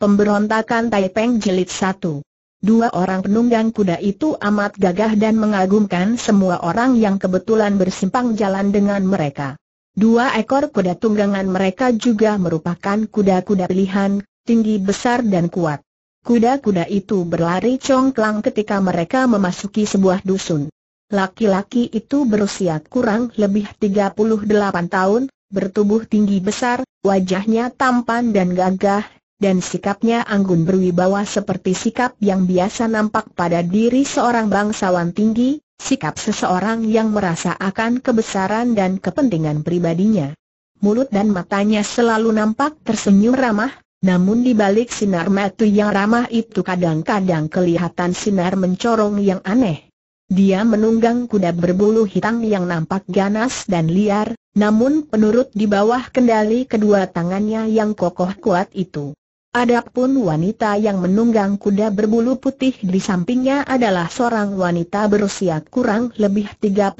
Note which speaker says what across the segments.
Speaker 1: Pemberontakan Taipeng jelit 1 Dua orang penunggang kuda itu amat gagah dan mengagumkan semua orang yang kebetulan bersimpang jalan dengan mereka. Dua ekor kuda tunggangan mereka juga merupakan kuda-kuda pilihan, tinggi besar dan kuat. Kuda-kuda itu berlari congklang ketika mereka memasuki sebuah dusun. Laki-laki itu berusia kurang lebih 38 tahun, bertubuh tinggi besar, wajahnya tampan dan gagah, dan sikapnya anggun berwibawa seperti sikap yang biasa nampak pada diri seorang bangsawan tinggi, sikap seseorang yang merasa akan kebesaran dan kepentingan pribadinya. Mulut dan matanya selalu nampak tersenyum ramah, namun di balik sinar mata yang ramah itu kadang-kadang kelihatan sinar mencorong yang aneh. Dia menunggang kuda berbulu hitam yang nampak ganas dan liar, namun penurut di bawah kendali kedua tangannya yang kokoh kuat itu. Adapun wanita yang menunggang kuda berbulu putih di sampingnya adalah seorang wanita berusia kurang lebih 36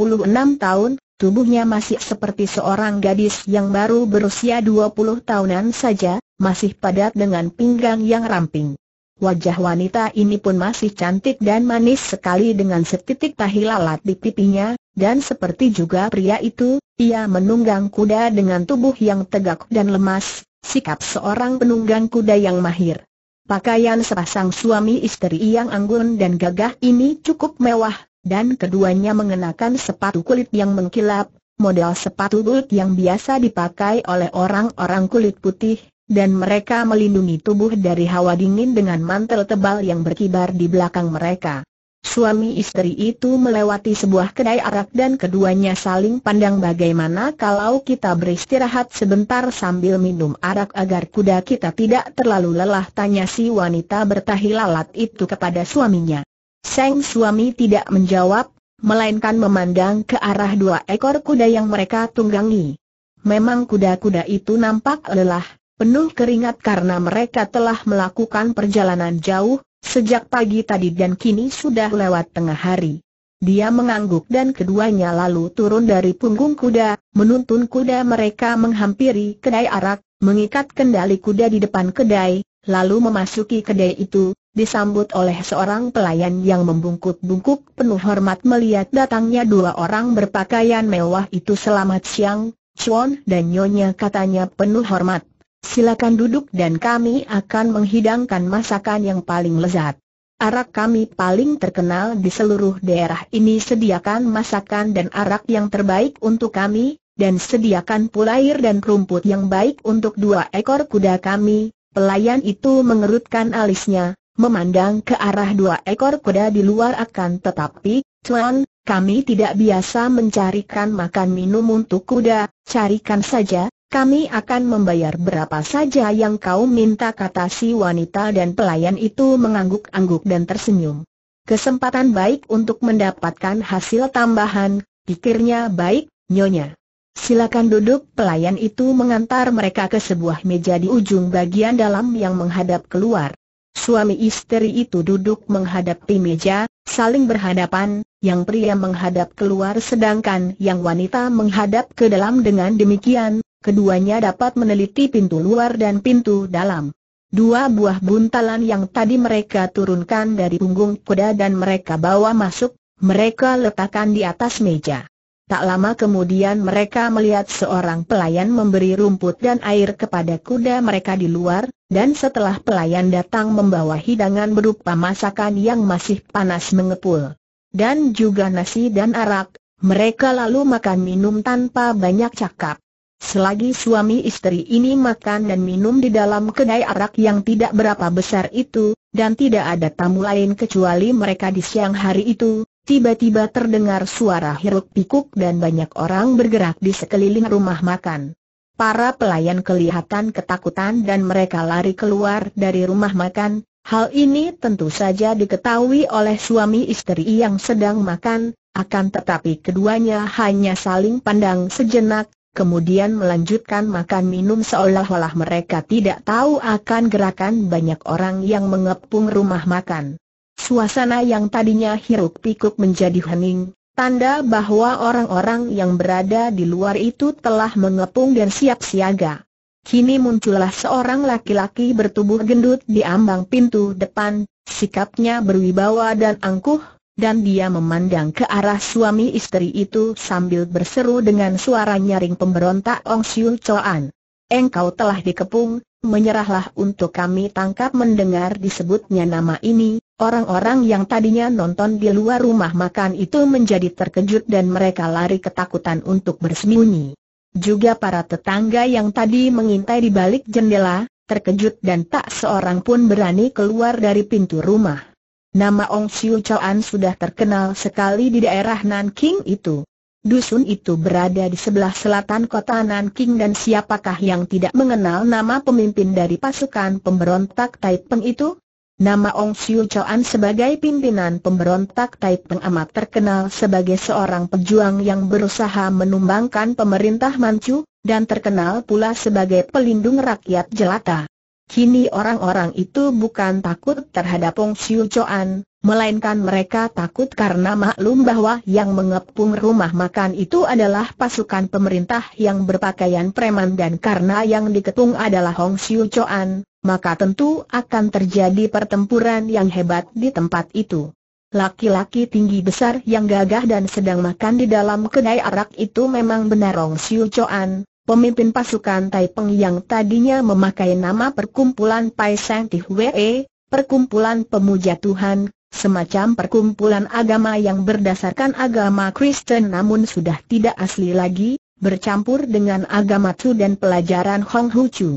Speaker 1: tahun, tubuhnya masih seperti seorang gadis yang baru berusia 20 tahunan saja, masih padat dengan pinggang yang ramping. Wajah wanita ini pun masih cantik dan manis sekali dengan setitik tahi lalat di pipinya, dan seperti juga pria itu, ia menunggang kuda dengan tubuh yang tegak dan lemas, sikap seorang penunggang kuda yang mahir. Pakaian sepasang suami istri yang anggun dan gagah ini cukup mewah, dan keduanya mengenakan sepatu kulit yang mengkilap, model sepatu boot yang biasa dipakai oleh orang-orang kulit putih, dan mereka melindungi tubuh dari hawa dingin dengan mantel tebal yang berkibar di belakang mereka. Suami istri itu melewati sebuah kedai arak dan keduanya saling pandang bagaimana kalau kita beristirahat sebentar sambil minum arak agar kuda kita tidak terlalu lelah tanya si wanita bertahi lalat itu kepada suaminya. Sang suami tidak menjawab, melainkan memandang ke arah dua ekor kuda yang mereka tunggangi. Memang kuda-kuda itu nampak lelah, penuh keringat karena mereka telah melakukan perjalanan jauh, Sejak pagi tadi dan kini sudah lewat tengah hari. Dia mengangguk dan keduanya lalu turun dari punggung kuda, menuntun kuda mereka menghampiri kedai arak, mengikat kendali kuda di depan kedai, lalu memasuki kedai itu, disambut oleh seorang pelayan yang membungkuk-bungkuk penuh hormat melihat datangnya dua orang berpakaian mewah itu selamat siang, Chuan dan Nyonya katanya penuh hormat. Silakan duduk dan kami akan menghidangkan masakan yang paling lezat. Arak kami paling terkenal di seluruh daerah ini sediakan masakan dan arak yang terbaik untuk kami, dan sediakan pula air dan rumput yang baik untuk dua ekor kuda kami. Pelayan itu mengerutkan alisnya, memandang ke arah dua ekor kuda di luar akan tetapi, Tuan, kami tidak biasa mencarikan makan minum untuk kuda, carikan saja, kami akan membayar berapa saja yang kau minta kata si wanita dan pelayan itu mengangguk-angguk dan tersenyum. Kesempatan baik untuk mendapatkan hasil tambahan, pikirnya baik, nyonya. Silakan duduk pelayan itu mengantar mereka ke sebuah meja di ujung bagian dalam yang menghadap keluar. Suami istri itu duduk menghadapi meja, saling berhadapan, yang pria menghadap keluar sedangkan yang wanita menghadap ke dalam dengan demikian, Keduanya dapat meneliti pintu luar dan pintu dalam. Dua buah buntalan yang tadi mereka turunkan dari punggung kuda dan mereka bawa masuk, mereka letakkan di atas meja. Tak lama kemudian mereka melihat seorang pelayan memberi rumput dan air kepada kuda mereka di luar, dan setelah pelayan datang membawa hidangan berupa masakan yang masih panas mengepul. Dan juga nasi dan arak, mereka lalu makan minum tanpa banyak cakap. Selagi suami istri ini makan dan minum di dalam kedai arak yang tidak berapa besar itu, dan tidak ada tamu lain kecuali mereka di siang hari itu, tiba-tiba terdengar suara hiruk-pikuk dan banyak orang bergerak di sekeliling rumah makan. Para pelayan kelihatan ketakutan dan mereka lari keluar dari rumah makan, hal ini tentu saja diketahui oleh suami istri yang sedang makan, akan tetapi keduanya hanya saling pandang sejenak, kemudian melanjutkan makan minum seolah-olah mereka tidak tahu akan gerakan banyak orang yang mengepung rumah makan. Suasana yang tadinya hiruk-pikuk menjadi hening, tanda bahwa orang-orang yang berada di luar itu telah mengepung dan siap siaga. Kini muncullah seorang laki-laki bertubuh gendut di ambang pintu depan, sikapnya berwibawa dan angkuh, dan dia memandang ke arah suami istri itu sambil berseru dengan suara nyaring pemberontak Ong Siu Choan. Engkau telah dikepung, menyerahlah untuk kami tangkap mendengar disebutnya nama ini, orang-orang yang tadinya nonton di luar rumah makan itu menjadi terkejut dan mereka lari ketakutan untuk bersembunyi. Juga para tetangga yang tadi mengintai di balik jendela, terkejut dan tak seorang pun berani keluar dari pintu rumah. Nama Ong Siu Chuan sudah terkenal sekali di daerah Nanking itu. Dusun itu berada di sebelah selatan kota Nanking dan siapakah yang tidak mengenal nama pemimpin dari pasukan pemberontak Taipeng itu? Nama Ong Siu Chuan sebagai pimpinan pemberontak Taipeng amat terkenal sebagai seorang pejuang yang berusaha menumbangkan pemerintah Manchu, dan terkenal pula sebagai pelindung rakyat jelata. Kini orang-orang itu bukan takut terhadap Hong Siu melainkan mereka takut karena maklum bahwa yang mengepung rumah makan itu adalah pasukan pemerintah yang berpakaian preman dan karena yang diketung adalah Hong Siu maka tentu akan terjadi pertempuran yang hebat di tempat itu. Laki-laki tinggi besar yang gagah dan sedang makan di dalam kedai arak itu memang benar Hong Siu pemimpin pasukan Taipeng yang tadinya memakai nama perkumpulan Pai Sang Tihwe, perkumpulan pemuja Tuhan, semacam perkumpulan agama yang berdasarkan agama Kristen namun sudah tidak asli lagi, bercampur dengan agama Chu dan pelajaran Hong Hu Chu.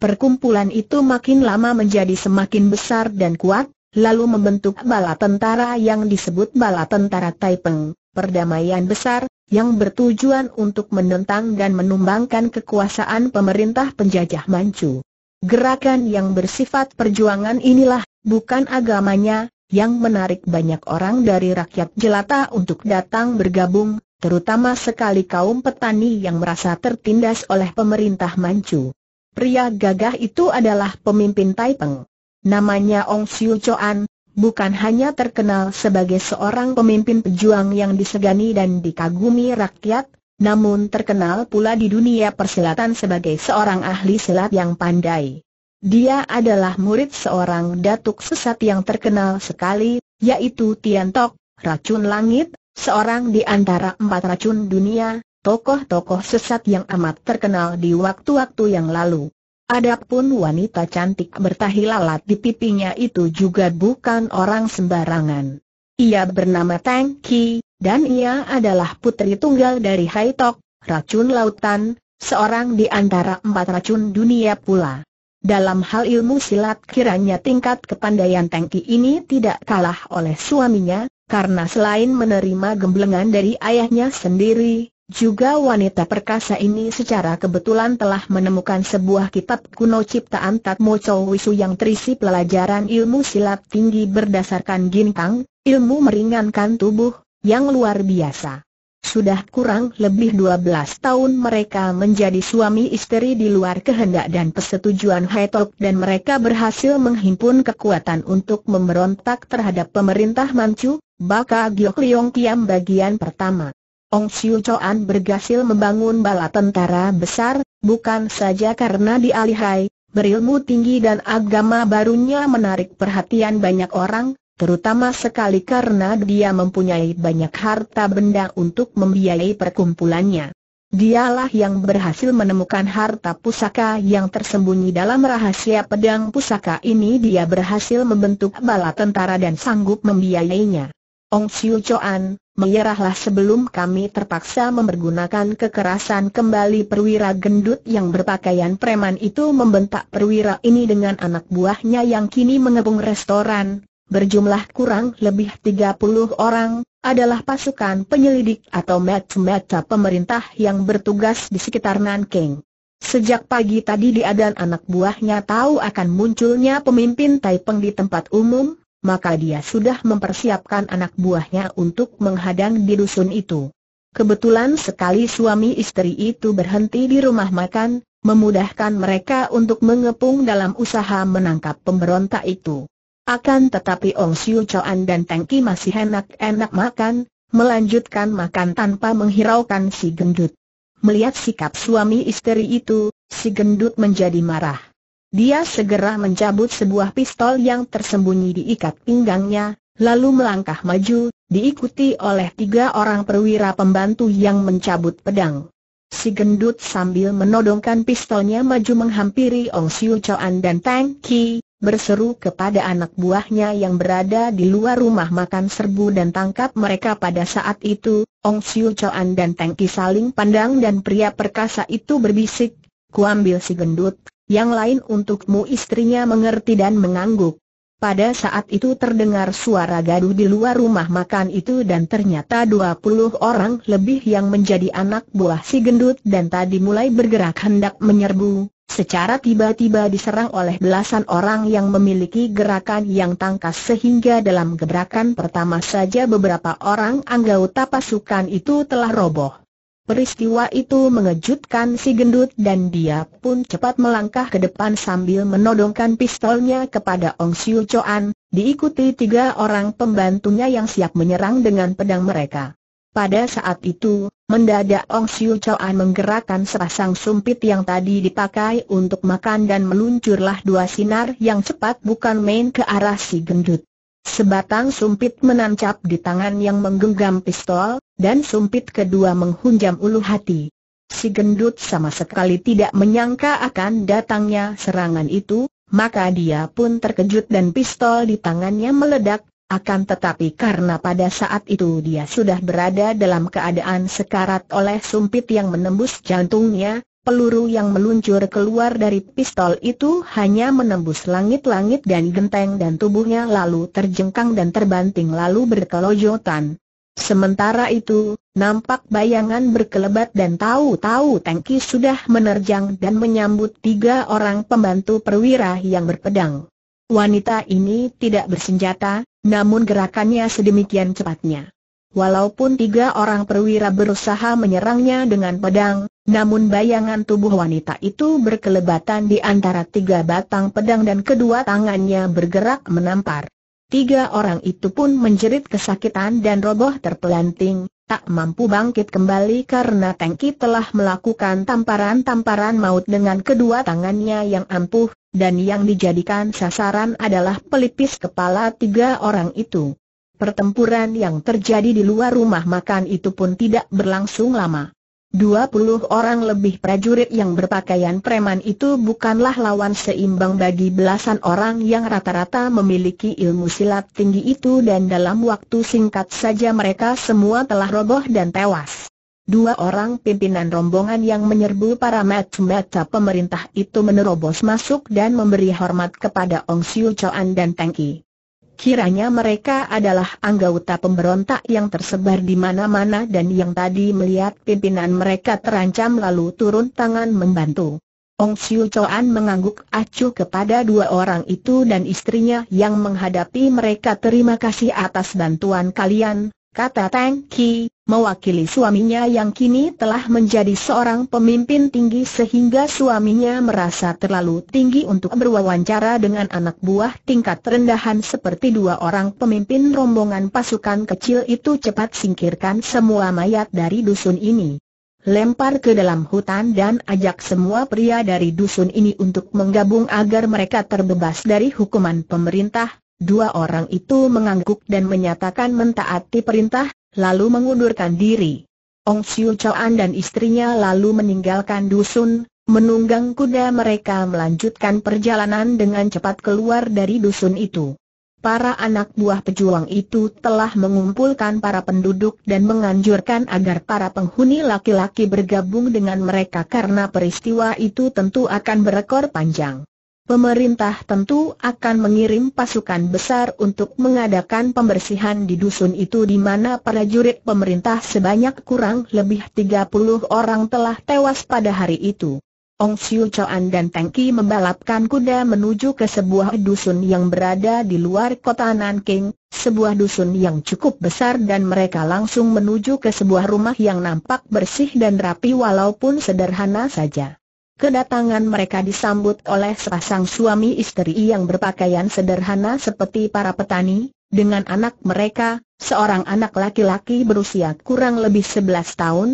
Speaker 1: Perkumpulan itu makin lama menjadi semakin besar dan kuat, lalu membentuk bala tentara yang disebut bala tentara Taipeng perdamaian besar, yang bertujuan untuk menentang dan menumbangkan kekuasaan pemerintah penjajah Manchu. Gerakan yang bersifat perjuangan inilah, bukan agamanya, yang menarik banyak orang dari rakyat jelata untuk datang bergabung, terutama sekali kaum petani yang merasa tertindas oleh pemerintah Manchu. Pria gagah itu adalah pemimpin Taipeng. Namanya Ong Siu Choan, bukan hanya terkenal sebagai seorang pemimpin pejuang yang disegani dan dikagumi rakyat, namun terkenal pula di dunia persilatan sebagai seorang ahli silat yang pandai. Dia adalah murid seorang datuk sesat yang terkenal sekali, yaitu Tian Tok racun langit, seorang di antara empat racun dunia, tokoh-tokoh sesat yang amat terkenal di waktu-waktu yang lalu. Adapun wanita cantik bertahi lalat di pipinya itu juga bukan orang sembarangan. Ia bernama Tang Ki, dan ia adalah putri tunggal dari Tok, racun lautan, seorang di antara empat racun dunia pula. Dalam hal ilmu silat kiranya tingkat kepandaian Ki ini tidak kalah oleh suaminya, karena selain menerima gemblengan dari ayahnya sendiri, juga wanita perkasa ini secara kebetulan telah menemukan sebuah kitab kuno ciptaan Tatmo Chow Wisu yang terisi pelajaran ilmu silat tinggi berdasarkan gintang, ilmu meringankan tubuh, yang luar biasa. Sudah kurang lebih 12 tahun mereka menjadi suami istri di luar kehendak dan persetujuan Haitok dan mereka berhasil menghimpun kekuatan untuk memberontak terhadap pemerintah Manchu, Baka Giok Kiam bagian pertama. Ong Siu Choan bergasil membangun bala tentara besar, bukan saja karena dialihai, berilmu tinggi dan agama barunya menarik perhatian banyak orang, terutama sekali karena dia mempunyai banyak harta benda untuk membiayai perkumpulannya. Dialah yang berhasil menemukan harta pusaka yang tersembunyi dalam rahasia pedang pusaka ini dia berhasil membentuk bala tentara dan sanggup membiayainya. Ong Siu Choan, menyerahlah sebelum kami terpaksa mempergunakan kekerasan kembali perwira gendut yang berpakaian preman itu membentak perwira ini dengan anak buahnya yang kini mengepung restoran, berjumlah kurang lebih 30 orang, adalah pasukan penyelidik atau meta-meta pemerintah yang bertugas di sekitar Nanking. Sejak pagi tadi dia dan anak buahnya tahu akan munculnya pemimpin Taipeng di tempat umum, maka dia sudah mempersiapkan anak buahnya untuk menghadang di dusun itu. Kebetulan sekali suami istri itu berhenti di rumah makan, memudahkan mereka untuk mengepung dalam usaha menangkap pemberontak itu. Akan tetapi Ong Siu Choan dan Ki masih enak-enak makan, melanjutkan makan tanpa menghiraukan si gendut. Melihat sikap suami istri itu, si gendut menjadi marah. Dia segera mencabut sebuah pistol yang tersembunyi di ikat pinggangnya, lalu melangkah maju, diikuti oleh tiga orang perwira pembantu yang mencabut pedang. Si gendut sambil menodongkan pistolnya maju menghampiri Ong Siu Choan dan Tang Ki, berseru kepada anak buahnya yang berada di luar rumah makan serbu dan tangkap mereka pada saat itu, Ong Siu Choan dan Tang Ki saling pandang dan pria perkasa itu berbisik, kuambil si gendut, yang lain untukmu istrinya mengerti dan mengangguk. Pada saat itu terdengar suara gaduh di luar rumah makan itu dan ternyata 20 orang lebih yang menjadi anak buah si gendut dan tadi mulai bergerak hendak menyerbu, secara tiba-tiba diserang oleh belasan orang yang memiliki gerakan yang tangkas sehingga dalam gebrakan pertama saja beberapa orang anggota pasukan itu telah roboh. Peristiwa itu mengejutkan si gendut dan dia pun cepat melangkah ke depan sambil menodongkan pistolnya kepada Ong Siu Choan, diikuti tiga orang pembantunya yang siap menyerang dengan pedang mereka. Pada saat itu, mendadak Ong Siu Choan menggerakkan sepasang sumpit yang tadi dipakai untuk makan dan meluncurlah dua sinar yang cepat bukan main ke arah si gendut. Sebatang sumpit menancap di tangan yang menggenggam pistol, dan sumpit kedua menghunjam ulu hati. Si gendut sama sekali tidak menyangka akan datangnya serangan itu, maka dia pun terkejut dan pistol di tangannya meledak, akan tetapi karena pada saat itu dia sudah berada dalam keadaan sekarat oleh sumpit yang menembus jantungnya, Peluru yang meluncur keluar dari pistol itu hanya menembus langit-langit dan genteng dan tubuhnya lalu terjengkang dan terbanting lalu berkelojotan. Sementara itu, nampak bayangan berkelebat dan tahu-tahu tangki sudah menerjang dan menyambut tiga orang pembantu perwira yang berpedang. Wanita ini tidak bersenjata, namun gerakannya sedemikian cepatnya. Walaupun tiga orang perwira berusaha menyerangnya dengan pedang, namun bayangan tubuh wanita itu berkelebatan di antara tiga batang pedang dan kedua tangannya bergerak menampar. Tiga orang itu pun menjerit kesakitan dan roboh terpelanting, tak mampu bangkit kembali karena Tengki telah melakukan tamparan-tamparan maut dengan kedua tangannya yang ampuh, dan yang dijadikan sasaran adalah pelipis kepala tiga orang itu. Pertempuran yang terjadi di luar rumah makan itu pun tidak berlangsung lama. Dua puluh orang lebih prajurit yang berpakaian preman itu bukanlah lawan seimbang bagi belasan orang yang rata-rata memiliki ilmu silat tinggi itu dan dalam waktu singkat saja mereka semua telah roboh dan tewas. Dua orang pimpinan rombongan yang menyerbu para mata-mata pemerintah itu menerobos masuk dan memberi hormat kepada Ong Siu Choan dan Yi. Kiranya mereka adalah anggota pemberontak yang tersebar di mana-mana dan yang tadi melihat pimpinan mereka terancam lalu turun tangan membantu. Ong Siu Choan mengangguk acuh kepada dua orang itu dan istrinya yang menghadapi mereka terima kasih atas bantuan kalian, kata Tang Ki, mewakili suaminya yang kini telah menjadi seorang pemimpin tinggi sehingga suaminya merasa terlalu tinggi untuk berwawancara dengan anak buah tingkat rendahan seperti dua orang pemimpin rombongan pasukan kecil itu cepat singkirkan semua mayat dari dusun ini. Lempar ke dalam hutan dan ajak semua pria dari dusun ini untuk menggabung agar mereka terbebas dari hukuman pemerintah. Dua orang itu mengangguk dan menyatakan mentaati perintah, lalu mengundurkan diri. Ong Siu Chuan dan istrinya lalu meninggalkan dusun, menunggang kuda mereka melanjutkan perjalanan dengan cepat keluar dari dusun itu. Para anak buah pejuang itu telah mengumpulkan para penduduk dan menganjurkan agar para penghuni laki-laki bergabung dengan mereka karena peristiwa itu tentu akan berekor panjang pemerintah tentu akan mengirim pasukan besar untuk mengadakan pembersihan di dusun itu di mana jurid pemerintah sebanyak kurang lebih 30 orang telah tewas pada hari itu. Ong Siu Choan dan Teng Ki membalapkan kuda menuju ke sebuah dusun yang berada di luar kota Nanking, sebuah dusun yang cukup besar dan mereka langsung menuju ke sebuah rumah yang nampak bersih dan rapi walaupun sederhana saja. Kedatangan mereka disambut oleh sepasang suami istri yang berpakaian sederhana seperti para petani, dengan anak mereka, seorang anak laki-laki berusia kurang lebih 11 tahun.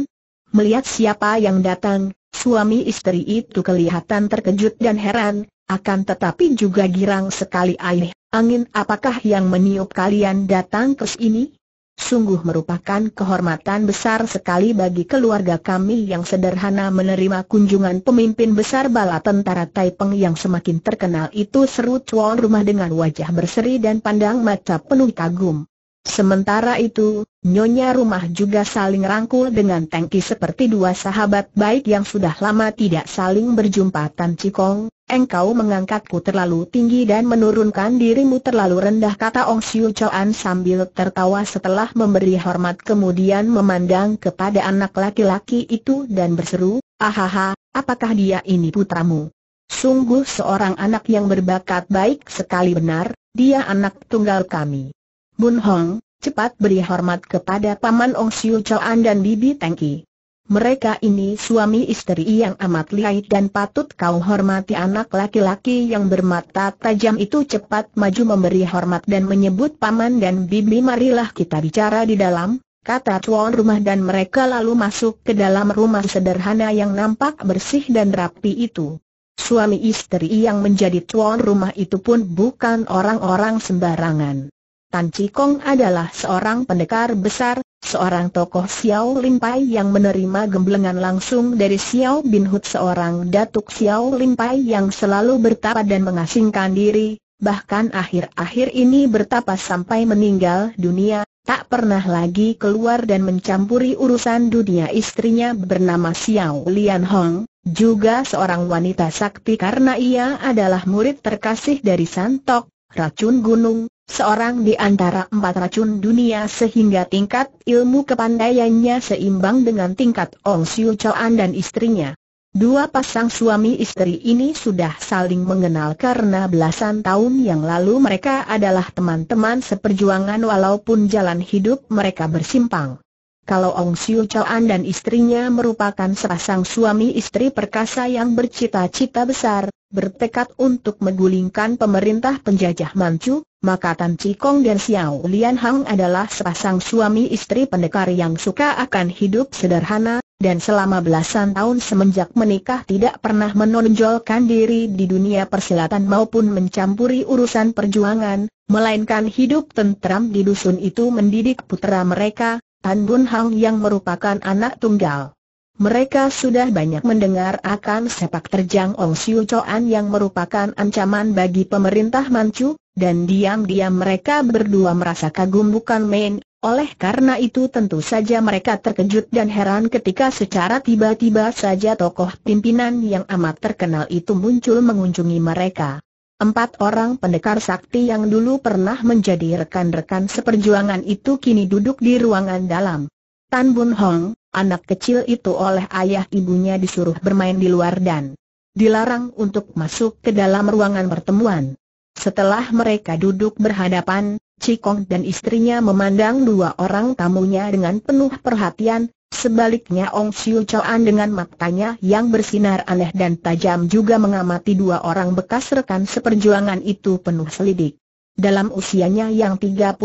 Speaker 1: Melihat siapa yang datang, suami istri itu kelihatan terkejut dan heran, akan tetapi juga girang sekali air. angin apakah yang meniup kalian datang ke sini? Sungguh merupakan kehormatan besar sekali bagi keluarga kami yang sederhana menerima kunjungan pemimpin besar bala tentara Taipeng yang semakin terkenal itu seru tuan rumah dengan wajah berseri dan pandang mata penuh kagum. Sementara itu, nyonya rumah juga saling rangkul dengan Tangki seperti dua sahabat baik yang sudah lama tidak saling berjumpa Tan Cikong, engkau mengangkatku terlalu tinggi dan menurunkan dirimu terlalu rendah kata Ong Siu Choan sambil tertawa setelah memberi hormat kemudian memandang kepada anak laki-laki itu dan berseru, ahaha, apakah dia ini putramu? Sungguh seorang anak yang berbakat baik sekali benar, dia anak tunggal kami. Bun Hong, cepat beri hormat kepada Paman Ong Siu Choan dan Bibi Tengki. Mereka ini suami istri yang amat lihai dan patut kau hormati anak laki-laki yang bermata tajam itu cepat maju memberi hormat dan menyebut paman dan bibi marilah kita bicara di dalam, kata tuan rumah dan mereka lalu masuk ke dalam rumah sederhana yang nampak bersih dan rapi itu. Suami istri yang menjadi tuan rumah itu pun bukan orang-orang sembarangan. Tan Chikong adalah seorang pendekar besar, seorang tokoh Xiao Limpai yang menerima gemblengan langsung dari Xiao Bin Hut seorang datuk Xiao Limpai yang selalu bertapa dan mengasingkan diri, bahkan akhir-akhir ini bertapa sampai meninggal dunia, tak pernah lagi keluar dan mencampuri urusan dunia istrinya bernama Xiao Lian Hong, juga seorang wanita sakti karena ia adalah murid terkasih dari Santok, racun gunung, seorang di antara empat racun dunia sehingga tingkat ilmu kepandaiannya seimbang dengan tingkat Ong Siu Chuan dan istrinya. Dua pasang suami istri ini sudah saling mengenal karena belasan tahun yang lalu mereka adalah teman-teman seperjuangan walaupun jalan hidup mereka bersimpang kalau Ong Siu Chuan dan istrinya merupakan sepasang suami istri perkasa yang bercita-cita besar, bertekad untuk menggulingkan pemerintah penjajah Manchu, maka Tan Kong dan Xiao Lian Hang adalah sepasang suami istri pendekar yang suka akan hidup sederhana, dan selama belasan tahun semenjak menikah tidak pernah menonjolkan diri di dunia persilatan maupun mencampuri urusan perjuangan, melainkan hidup tentram di dusun itu mendidik putera mereka, Tan Bun Hang yang merupakan anak tunggal. Mereka sudah banyak mendengar akan sepak terjang Ong Siu Choan yang merupakan ancaman bagi pemerintah Manchu, dan diam-diam mereka berdua merasa kagum bukan main, oleh karena itu tentu saja mereka terkejut dan heran ketika secara tiba-tiba saja tokoh pimpinan yang amat terkenal itu muncul mengunjungi mereka. Empat orang pendekar sakti yang dulu pernah menjadi rekan-rekan seperjuangan itu kini duduk di ruangan dalam. Tan Bun Hong, anak kecil itu oleh ayah ibunya disuruh bermain di luar dan dilarang untuk masuk ke dalam ruangan pertemuan. Setelah mereka duduk berhadapan, Cikong dan istrinya memandang dua orang tamunya dengan penuh perhatian, Sebaliknya Ong Siu Choan dengan matanya yang bersinar aneh dan tajam juga mengamati dua orang bekas rekan seperjuangan itu penuh selidik. Dalam usianya yang 36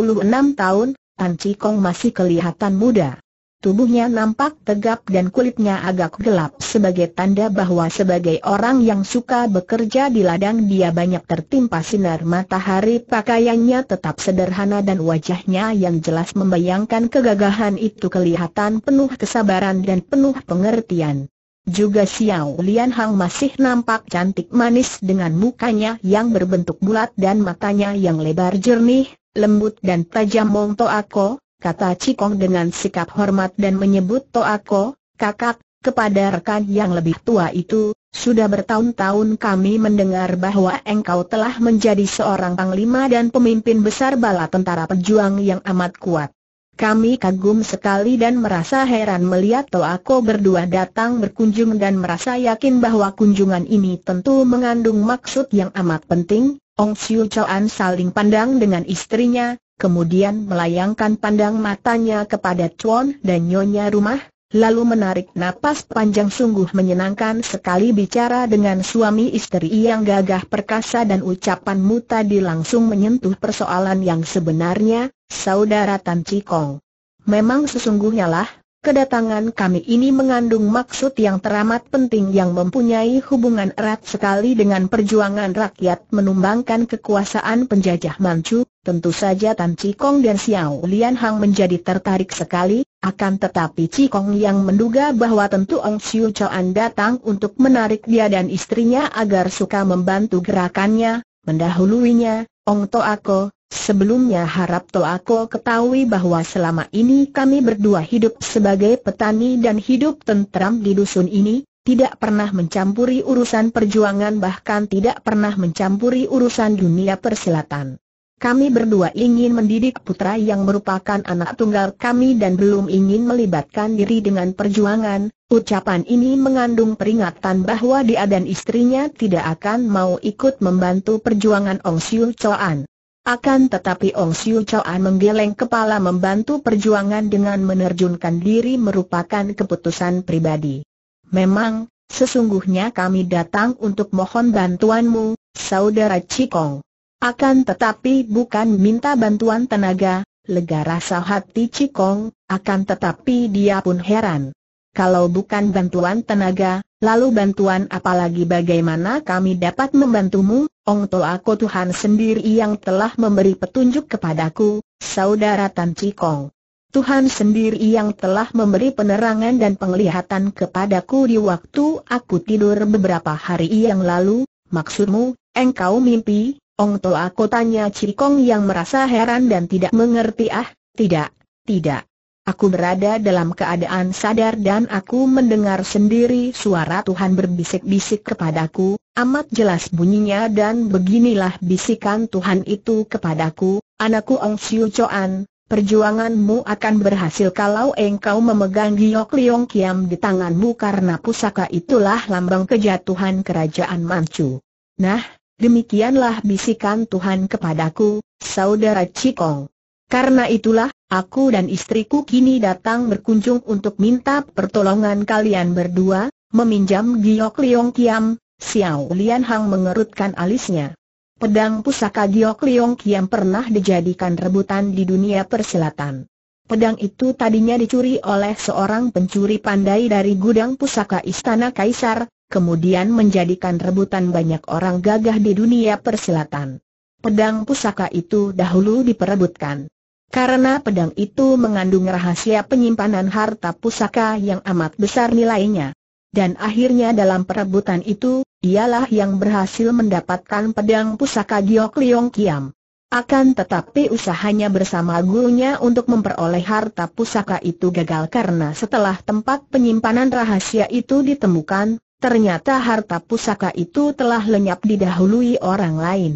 Speaker 1: tahun, Tan Chi Kong masih kelihatan muda. Tubuhnya nampak tegap dan kulitnya agak gelap sebagai tanda bahwa sebagai orang yang suka bekerja di ladang dia banyak tertimpa sinar matahari pakaiannya tetap sederhana dan wajahnya yang jelas membayangkan kegagahan itu kelihatan penuh kesabaran dan penuh pengertian. Juga Xiao Lian Hang masih nampak cantik manis dengan mukanya yang berbentuk bulat dan matanya yang lebar jernih, lembut dan tajam Mong Ako kata Cikong dengan sikap hormat dan menyebut Toako, kakak, kepada rekan yang lebih tua itu, sudah bertahun-tahun kami mendengar bahwa engkau telah menjadi seorang panglima dan pemimpin besar bala tentara pejuang yang amat kuat. Kami kagum sekali dan merasa heran melihat Toako berdua datang berkunjung dan merasa yakin bahwa kunjungan ini tentu mengandung maksud yang amat penting. Ong Siu Choan saling pandang dengan istrinya, kemudian melayangkan pandang matanya kepada Chuan dan Nyonya rumah, lalu menarik napas panjang sungguh menyenangkan sekali bicara dengan suami istri yang gagah perkasa dan ucapan ucapanmu di langsung menyentuh persoalan yang sebenarnya, saudara Tan Cikong. Memang sesungguhnya lah, kedatangan kami ini mengandung maksud yang teramat penting yang mempunyai hubungan erat sekali dengan perjuangan rakyat menumbangkan kekuasaan penjajah Manchu, Tentu saja Tan Cikong dan Xiao Lian Hang menjadi tertarik sekali, akan tetapi Cikong yang menduga bahwa tentu Ong Siu Chuan datang untuk menarik dia dan istrinya agar suka membantu gerakannya, mendahuluinya, Ong Ako, sebelumnya harap Toako ketahui bahwa selama ini kami berdua hidup sebagai petani dan hidup tentram di dusun ini, tidak pernah mencampuri urusan perjuangan bahkan tidak pernah mencampuri urusan dunia persilatan. Kami berdua ingin mendidik putra yang merupakan anak tunggal kami dan belum ingin melibatkan diri dengan perjuangan. Ucapan ini mengandung peringatan bahwa dia dan istrinya tidak akan mau ikut membantu perjuangan Ong Siu Choan. Akan tetapi Ong Siu Choan menggeleng kepala membantu perjuangan dengan menerjunkan diri merupakan keputusan pribadi. Memang, sesungguhnya kami datang untuk mohon bantuanmu, Saudara Cikong. Akan tetapi bukan minta bantuan tenaga, lega rasa hati Cikong, akan tetapi dia pun heran. Kalau bukan bantuan tenaga, lalu bantuan apalagi bagaimana kami dapat membantumu? Ong to aku Tuhan sendiri yang telah memberi petunjuk kepadaku, saudara Tan Cikong. Tuhan sendiri yang telah memberi penerangan dan penglihatan kepadaku di waktu aku tidur beberapa hari yang lalu, maksudmu, engkau mimpi, Ong Toa kotanya Cikong yang merasa heran dan tidak mengerti ah, tidak, tidak. Aku berada dalam keadaan sadar dan aku mendengar sendiri suara Tuhan berbisik-bisik kepadaku, amat jelas bunyinya dan beginilah bisikan Tuhan itu kepadaku, anakku Ong Siu Choan, perjuanganmu akan berhasil kalau engkau memegang Giok Liong Kiam di tanganmu karena pusaka itulah lambang kejatuhan kerajaan Manchu. Nah, Demikianlah bisikan Tuhan kepadaku, saudara Cikong. Karena itulah, aku dan istriku kini datang berkunjung untuk minta pertolongan kalian berdua, meminjam Giok Liong Kiam, Xiao Lian Hang mengerutkan alisnya. Pedang pusaka Giok Liong Kiam pernah dijadikan rebutan di dunia persilatan. Pedang itu tadinya dicuri oleh seorang pencuri pandai dari gudang pusaka Istana Kaisar, kemudian menjadikan rebutan banyak orang gagah di dunia persilatan. Pedang pusaka itu dahulu diperebutkan. Karena pedang itu mengandung rahasia penyimpanan harta pusaka yang amat besar nilainya. Dan akhirnya dalam perebutan itu, ialah yang berhasil mendapatkan pedang pusaka Giok Liong Kiam. Akan tetapi usahanya bersama gurunya untuk memperoleh harta pusaka itu gagal karena setelah tempat penyimpanan rahasia itu ditemukan, Ternyata harta pusaka itu telah lenyap didahului orang lain.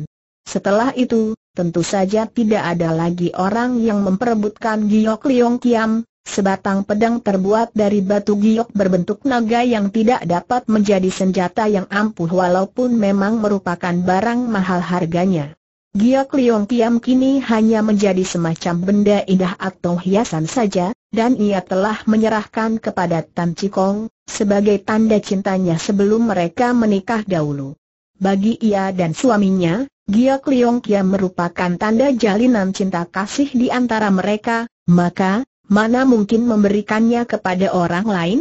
Speaker 1: Setelah itu, tentu saja tidak ada lagi orang yang memperebutkan giok liong kiam, sebatang pedang terbuat dari batu giok berbentuk naga yang tidak dapat menjadi senjata yang ampuh walaupun memang merupakan barang mahal harganya. Giok Leong Kiam kini hanya menjadi semacam benda indah atau hiasan saja, dan ia telah menyerahkan kepada Tan Cikong, sebagai tanda cintanya sebelum mereka menikah dahulu. Bagi ia dan suaminya, Giok Leong Kiam merupakan tanda jalinan cinta kasih di antara mereka, maka, mana mungkin memberikannya kepada orang lain?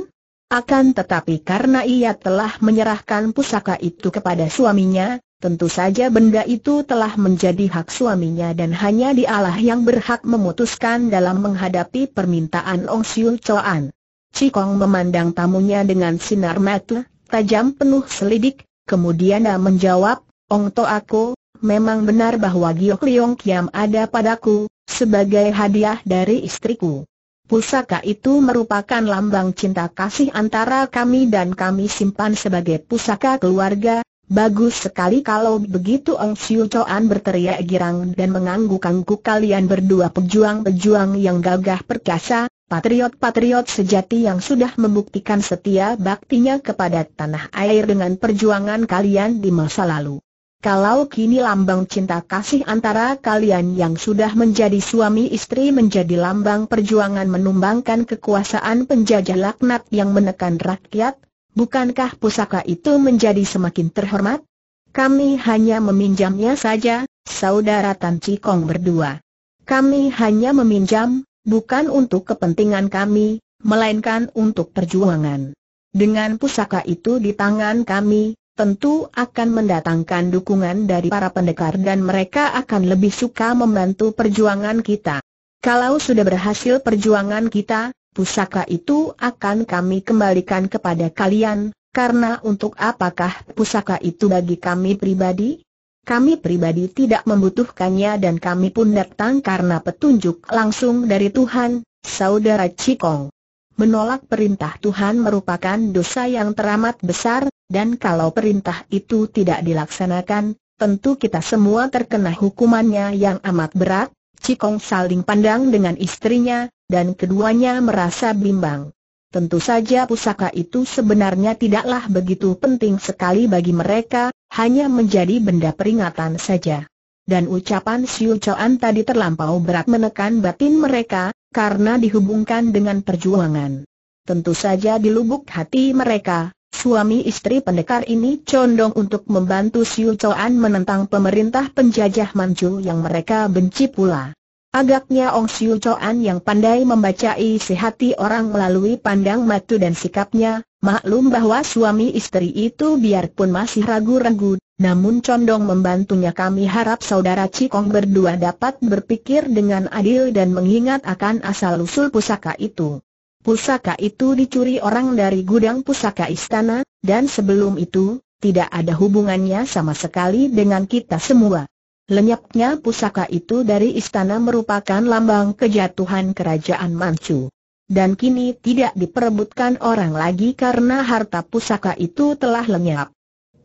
Speaker 1: Akan tetapi karena ia telah menyerahkan pusaka itu kepada suaminya, Tentu saja benda itu telah menjadi hak suaminya dan hanya dialah yang berhak memutuskan dalam menghadapi permintaan Ong Siu Choan. Cikong memandang tamunya dengan sinar mata, tajam penuh selidik, kemudian dia menjawab, Ong To aku, memang benar bahwa Giok Liong Kiam ada padaku, sebagai hadiah dari istriku. Pusaka itu merupakan lambang cinta kasih antara kami dan kami simpan sebagai pusaka keluarga, Bagus sekali kalau begitu Ong Siu Choan berteriak girang dan mengangguk-angguk kalian berdua pejuang-pejuang yang gagah perkasa, patriot-patriot sejati yang sudah membuktikan setia baktinya kepada tanah air dengan perjuangan kalian di masa lalu. Kalau kini lambang cinta kasih antara kalian yang sudah menjadi suami istri menjadi lambang perjuangan menumbangkan kekuasaan penjajah laknat yang menekan rakyat, Bukankah pusaka itu menjadi semakin terhormat? Kami hanya meminjamnya saja, saudara Tan Cikong berdua. Kami hanya meminjam, bukan untuk kepentingan kami, melainkan untuk perjuangan. Dengan pusaka itu di tangan kami, tentu akan mendatangkan dukungan dari para pendekar dan mereka akan lebih suka membantu perjuangan kita. Kalau sudah berhasil perjuangan kita, pusaka itu akan kami kembalikan kepada kalian, karena untuk apakah pusaka itu bagi kami pribadi? Kami pribadi tidak membutuhkannya dan kami pun datang karena petunjuk langsung dari Tuhan, Saudara Cikong. Menolak perintah Tuhan merupakan dosa yang teramat besar, dan kalau perintah itu tidak dilaksanakan, tentu kita semua terkena hukumannya yang amat berat. Cikong saling pandang dengan istrinya, dan keduanya merasa bimbang. Tentu saja pusaka itu sebenarnya tidaklah begitu penting sekali bagi mereka, hanya menjadi benda peringatan saja. Dan ucapan Siu Chuan tadi terlampau berat menekan batin mereka, karena dihubungkan dengan perjuangan. Tentu saja di lubuk hati mereka, suami istri pendekar ini condong untuk membantu Siu Chuan menentang pemerintah penjajah Manchu yang mereka benci pula. Agaknya Ong Siu Choan yang pandai membaca isi hati orang melalui pandang matu dan sikapnya, maklum bahwa suami istri itu biarpun masih ragu-ragu, namun condong membantunya kami harap saudara Cikong berdua dapat berpikir dengan adil dan mengingat akan asal-usul pusaka itu. Pusaka itu dicuri orang dari gudang pusaka istana, dan sebelum itu, tidak ada hubungannya sama sekali dengan kita semua. Lenyapnya pusaka itu dari istana merupakan lambang kejatuhan kerajaan Manchu. Dan kini tidak diperebutkan orang lagi karena harta pusaka itu telah lenyap.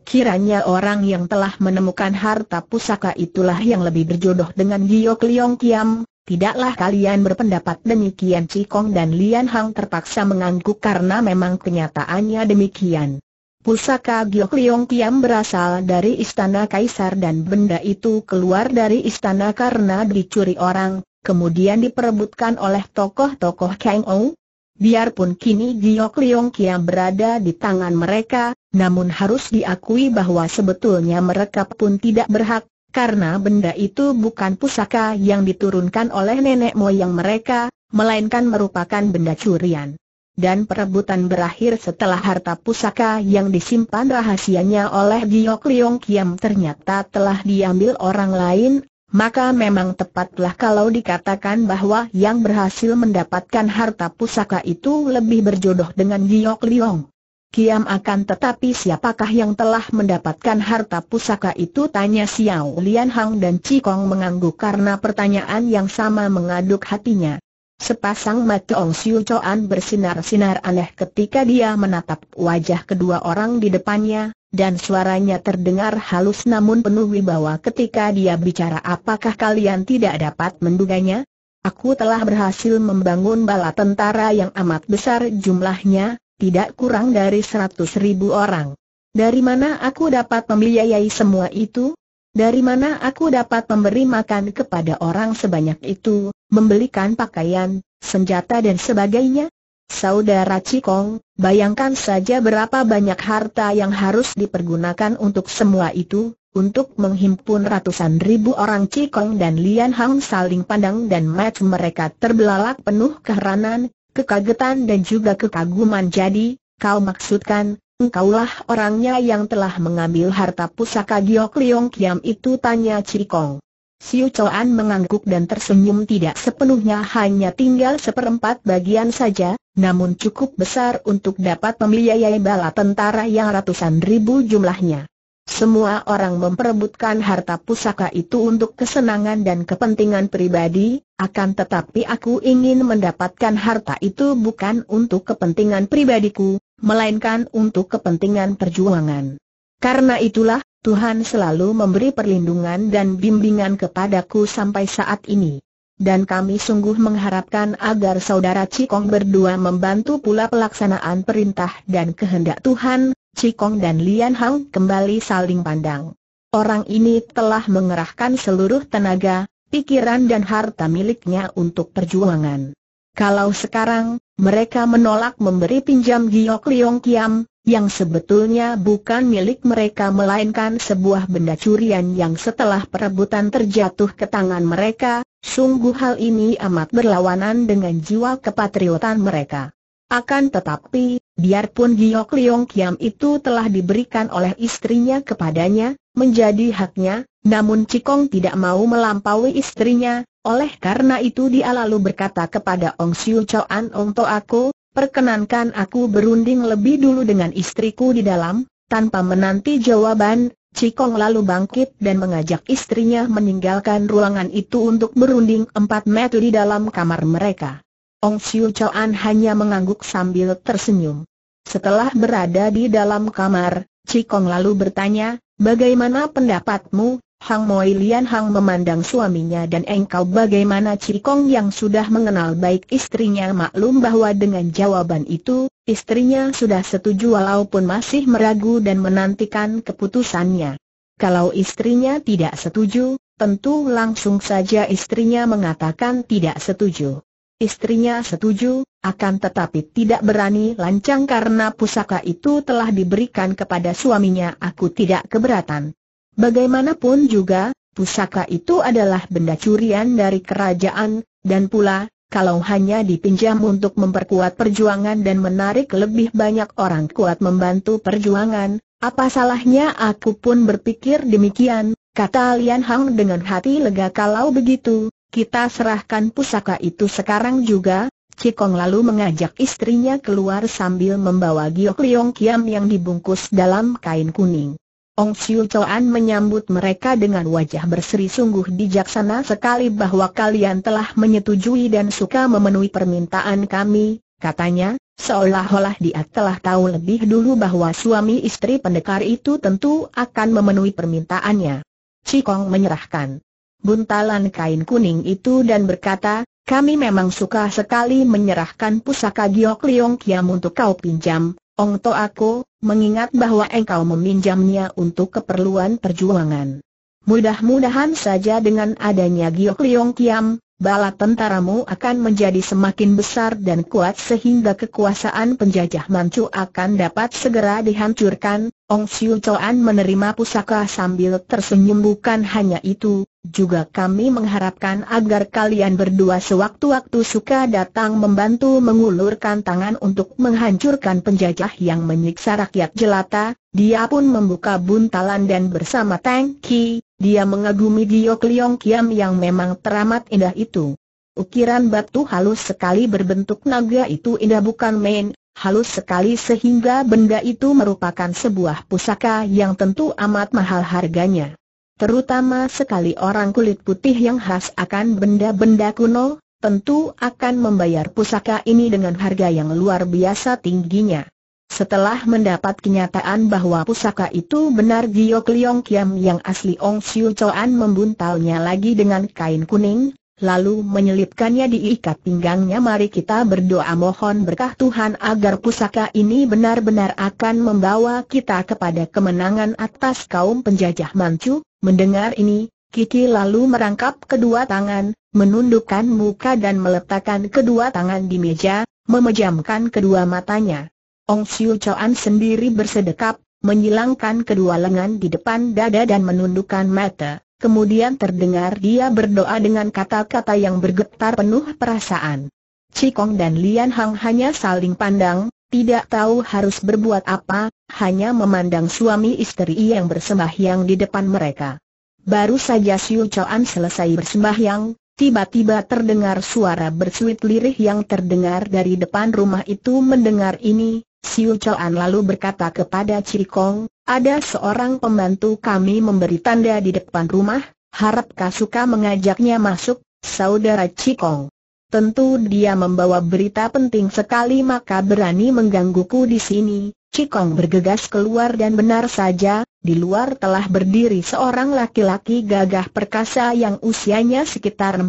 Speaker 1: Kiranya orang yang telah menemukan harta pusaka itulah yang lebih berjodoh dengan Gio Liong Kiam, tidaklah kalian berpendapat demikian Cikong dan Lian Hang terpaksa mengangguk karena memang kenyataannya demikian. Pusaka Giok Liong Kiam berasal dari istana kaisar dan benda itu keluar dari istana karena dicuri orang, kemudian diperebutkan oleh tokoh-tokoh Kang Ou. Biarpun kini Giok Liong Kiam berada di tangan mereka, namun harus diakui bahwa sebetulnya mereka pun tidak berhak, karena benda itu bukan pusaka yang diturunkan oleh nenek moyang mereka, melainkan merupakan benda curian dan perebutan berakhir setelah harta pusaka yang disimpan rahasianya oleh Giok Liong Kiam ternyata telah diambil orang lain, maka memang tepatlah kalau dikatakan bahwa yang berhasil mendapatkan harta pusaka itu lebih berjodoh dengan Giok Liong. Kiam akan tetapi siapakah yang telah mendapatkan harta pusaka itu tanya Xiao Lian Hang dan Cikong mengangguk karena pertanyaan yang sama mengaduk hatinya. Sepasang mata Ong Siu Choan bersinar-sinar aneh ketika dia menatap wajah kedua orang di depannya, dan suaranya terdengar halus namun penuh wibawa ketika dia bicara apakah kalian tidak dapat menduganya? Aku telah berhasil membangun bala tentara yang amat besar jumlahnya, tidak kurang dari seratus ribu orang. Dari mana aku dapat membiayai semua itu? Dari mana aku dapat memberi makan kepada orang sebanyak itu, membelikan pakaian, senjata dan sebagainya? Saudara Cikong, bayangkan saja berapa banyak harta yang harus dipergunakan untuk semua itu, untuk menghimpun ratusan ribu orang Cikong dan Lian Hang saling pandang dan match mereka terbelalak penuh keheranan, kekagetan dan juga kekaguman jadi, kau maksudkan, Engkaulah orangnya yang telah mengambil harta pusaka Giok Liong Kiam itu tanya Cikong. Siu Choan mengangguk dan tersenyum tidak sepenuhnya hanya tinggal seperempat bagian saja, namun cukup besar untuk dapat membiayai bala tentara yang ratusan ribu jumlahnya. Semua orang memperebutkan harta pusaka itu untuk kesenangan dan kepentingan pribadi, akan tetapi aku ingin mendapatkan harta itu bukan untuk kepentingan pribadiku, melainkan untuk kepentingan perjuangan. Karena itulah, Tuhan selalu memberi perlindungan dan bimbingan kepadaku sampai saat ini. Dan kami sungguh mengharapkan agar saudara Cikong berdua membantu pula pelaksanaan perintah dan kehendak Tuhan, Cikong dan Lian Hang kembali saling pandang. Orang ini telah mengerahkan seluruh tenaga, pikiran dan harta miliknya untuk perjuangan. Kalau sekarang, mereka menolak memberi pinjam Giok Liong Kiam, yang sebetulnya bukan milik mereka melainkan sebuah benda curian yang setelah perebutan terjatuh ke tangan mereka, sungguh hal ini amat berlawanan dengan jiwa kepatriotan mereka. Akan tetapi, Biarpun Giok Leong Kiam itu telah diberikan oleh istrinya kepadanya, menjadi haknya, namun Cikong tidak mau melampaui istrinya, oleh karena itu dia lalu berkata kepada Ong Siu Choan Ong To aku, perkenankan aku berunding lebih dulu dengan istriku di dalam, tanpa menanti jawaban, Cikong lalu bangkit dan mengajak istrinya meninggalkan ruangan itu untuk berunding empat meter di dalam kamar mereka. Ong Siu Chuan hanya mengangguk sambil tersenyum. Setelah berada di dalam kamar, Cikong lalu bertanya, bagaimana pendapatmu, Hang Moi Lian Hang memandang suaminya dan engkau bagaimana Cikong yang sudah mengenal baik istrinya maklum bahwa dengan jawaban itu, istrinya sudah setuju walaupun masih meragu dan menantikan keputusannya. Kalau istrinya tidak setuju, tentu langsung saja istrinya mengatakan tidak setuju. Istrinya setuju, akan tetapi tidak berani lancang karena pusaka itu telah diberikan kepada suaminya aku tidak keberatan. Bagaimanapun juga, pusaka itu adalah benda curian dari kerajaan, dan pula, kalau hanya dipinjam untuk memperkuat perjuangan dan menarik lebih banyak orang kuat membantu perjuangan, apa salahnya aku pun berpikir demikian, kata Lian Hang dengan hati lega kalau begitu, kita serahkan pusaka itu sekarang juga, Cikong lalu mengajak istrinya keluar sambil membawa giok liong kiam yang dibungkus dalam kain kuning. Ong Siu Choan menyambut mereka dengan wajah berseri sungguh bijaksana sekali bahwa kalian telah menyetujui dan suka memenuhi permintaan kami, katanya, seolah-olah dia telah tahu lebih dulu bahwa suami istri pendekar itu tentu akan memenuhi permintaannya. Cikong menyerahkan buntalan kain kuning itu dan berkata, kami memang suka sekali menyerahkan pusaka Giok Liong Kiam untuk kau pinjam, Ong To Aku, mengingat bahwa engkau meminjamnya untuk keperluan perjuangan. Mudah-mudahan saja dengan adanya Giok Liong Kiam, bala tentaramu akan menjadi semakin besar dan kuat sehingga kekuasaan penjajah Manchu akan dapat segera dihancurkan, Ong Siu Toan menerima pusaka sambil tersenyum bukan hanya itu, juga kami mengharapkan agar kalian berdua sewaktu-waktu suka datang membantu mengulurkan tangan untuk menghancurkan penjajah yang menyiksa rakyat jelata, dia pun membuka buntalan dan bersama Tang Ki, dia mengagumi Giok Leong Kiam yang memang teramat indah itu. Ukiran batu halus sekali berbentuk naga itu indah bukan main, halus sekali sehingga benda itu merupakan sebuah pusaka yang tentu amat mahal harganya. Terutama sekali orang kulit putih yang khas akan benda-benda kuno, tentu akan membayar pusaka ini dengan harga yang luar biasa tingginya. Setelah mendapat kenyataan bahwa pusaka itu benar Giok Liong Kiam yang asli Ong Siu Choan membuntalnya lagi dengan kain kuning, lalu menyelipkannya diikat pinggangnya mari kita berdoa mohon berkah Tuhan agar pusaka ini benar-benar akan membawa kita kepada kemenangan atas kaum penjajah Manchu. mendengar ini, Kiki lalu merangkap kedua tangan, menundukkan muka dan meletakkan kedua tangan di meja, memejamkan kedua matanya. Ong Siu Chuan sendiri bersedekap, menyilangkan kedua lengan di depan dada dan menundukkan mata kemudian terdengar dia berdoa dengan kata-kata yang bergetar penuh perasaan. Cikong dan Lian Hang hanya saling pandang, tidak tahu harus berbuat apa, hanya memandang suami istri yang bersembahyang di depan mereka. Baru saja Siu Choan selesai bersembahyang, tiba-tiba terdengar suara bersuit lirih yang terdengar dari depan rumah itu mendengar ini, Siu Choan lalu berkata kepada Cikong, ada seorang pembantu kami memberi tanda di depan rumah, harap Kasuka mengajaknya masuk, saudara Cikong. Tentu dia membawa berita penting sekali maka berani menggangguku di sini. Cikong bergegas keluar dan benar saja, di luar telah berdiri seorang laki-laki gagah perkasa yang usianya sekitar 40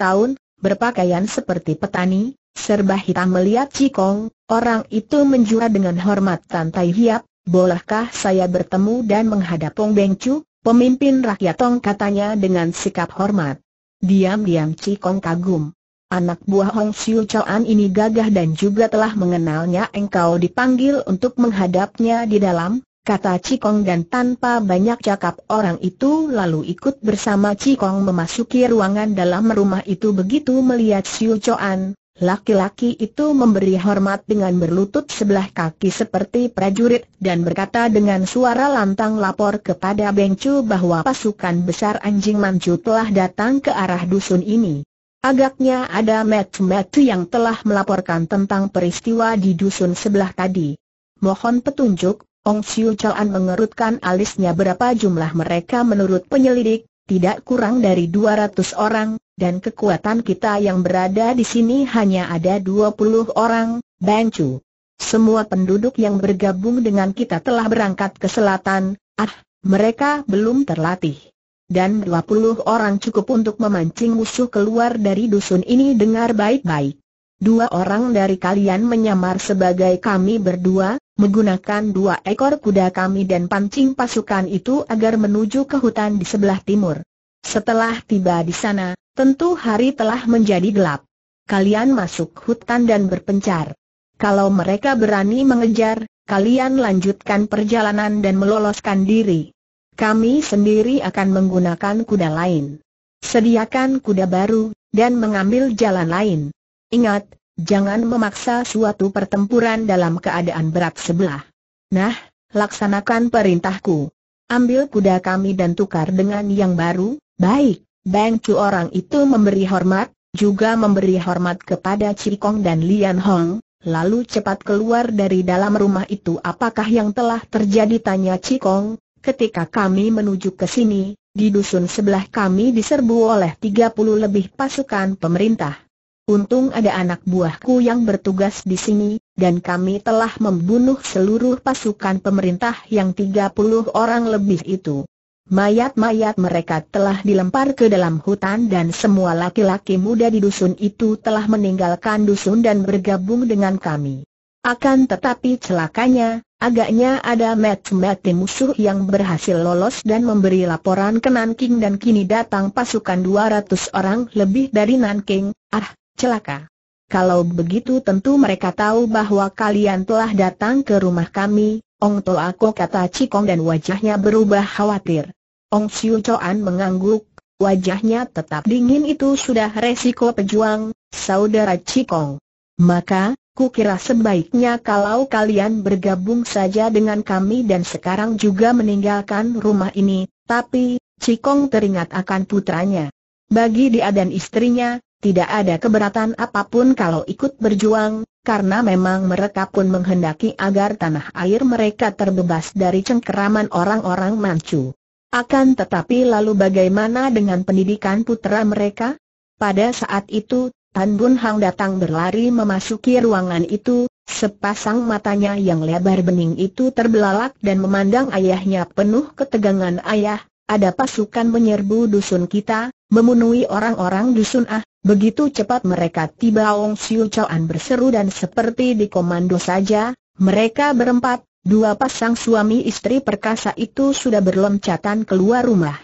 Speaker 1: tahun, berpakaian seperti petani, serba hitam melihat Cikong, orang itu menjura dengan hormat tantai hiap, Bolehkah saya bertemu dan menghadap Ong Beng Chu, pemimpin rakyat Tong katanya dengan sikap hormat. Diam-diam Cikong kagum. Anak buah Hong Siu Choan ini gagah dan juga telah mengenalnya engkau dipanggil untuk menghadapnya di dalam, kata Cikong dan tanpa banyak cakap orang itu lalu ikut bersama Cikong memasuki ruangan dalam rumah itu begitu melihat Siu Choan, Laki-laki itu memberi hormat dengan berlutut sebelah kaki seperti prajurit dan berkata dengan suara lantang lapor kepada Bengcu bahwa pasukan besar anjing mancu telah datang ke arah dusun ini. Agaknya ada metu-metu yang telah melaporkan tentang peristiwa di dusun sebelah tadi. Mohon petunjuk, Ong Siu Chuan mengerutkan alisnya berapa jumlah mereka menurut penyelidik, tidak kurang dari 200 orang, dan kekuatan kita yang berada di sini hanya ada 20 orang, Bancu. Semua penduduk yang bergabung dengan kita telah berangkat ke selatan, ah, mereka belum terlatih. Dan 20 orang cukup untuk memancing musuh keluar dari dusun ini dengar baik-baik. Dua orang dari kalian menyamar sebagai kami berdua, menggunakan dua ekor kuda kami dan pancing pasukan itu agar menuju ke hutan di sebelah timur. Setelah tiba di sana, tentu hari telah menjadi gelap. Kalian masuk hutan dan berpencar. Kalau mereka berani mengejar, kalian lanjutkan perjalanan dan meloloskan diri. Kami sendiri akan menggunakan kuda lain. Sediakan kuda baru, dan mengambil jalan lain. Ingat, jangan memaksa suatu pertempuran dalam keadaan berat sebelah. Nah, laksanakan perintahku. Ambil kuda kami dan tukar dengan yang baru, baik. Bang Chu orang itu memberi hormat, juga memberi hormat kepada Cikong dan Lian Hong, lalu cepat keluar dari dalam rumah itu apakah yang telah terjadi tanya Cikong, ketika kami menuju ke sini, di dusun sebelah kami diserbu oleh 30 lebih pasukan pemerintah. Untung ada anak buahku yang bertugas di sini, dan kami telah membunuh seluruh pasukan pemerintah yang 30 orang lebih itu. Mayat-mayat mereka telah dilempar ke dalam hutan dan semua laki-laki muda di dusun itu telah meninggalkan dusun dan bergabung dengan kami. Akan tetapi celakanya, agaknya ada match-match musuh yang berhasil lolos dan memberi laporan ke Nanking dan kini datang pasukan 200 orang lebih dari Nanking. Ah, celaka. Kalau begitu tentu mereka tahu bahwa kalian telah datang ke rumah kami, Ong To Ako kata Cikong dan wajahnya berubah khawatir. Ong Siu Choan mengangguk, wajahnya tetap dingin itu sudah resiko pejuang, saudara Cikong. Maka, kukira sebaiknya kalau kalian bergabung saja dengan kami dan sekarang juga meninggalkan rumah ini, tapi, Cikong teringat akan putranya. Bagi dia dan istrinya, tidak ada keberatan apapun kalau ikut berjuang, karena memang mereka pun menghendaki agar tanah air mereka terbebas dari cengkeraman orang-orang Manchu. Akan tetapi lalu bagaimana dengan pendidikan putra mereka? Pada saat itu, Tan Bun Hang datang berlari memasuki ruangan itu, sepasang matanya yang lebar bening itu terbelalak dan memandang ayahnya penuh ketegangan ayah, ada pasukan menyerbu dusun kita, memenuhi orang-orang dusun ah. Begitu cepat mereka tiba Ong Siu Choan berseru dan seperti di komando saja, mereka berempat, dua pasang suami istri perkasa itu sudah berloncatan keluar rumah.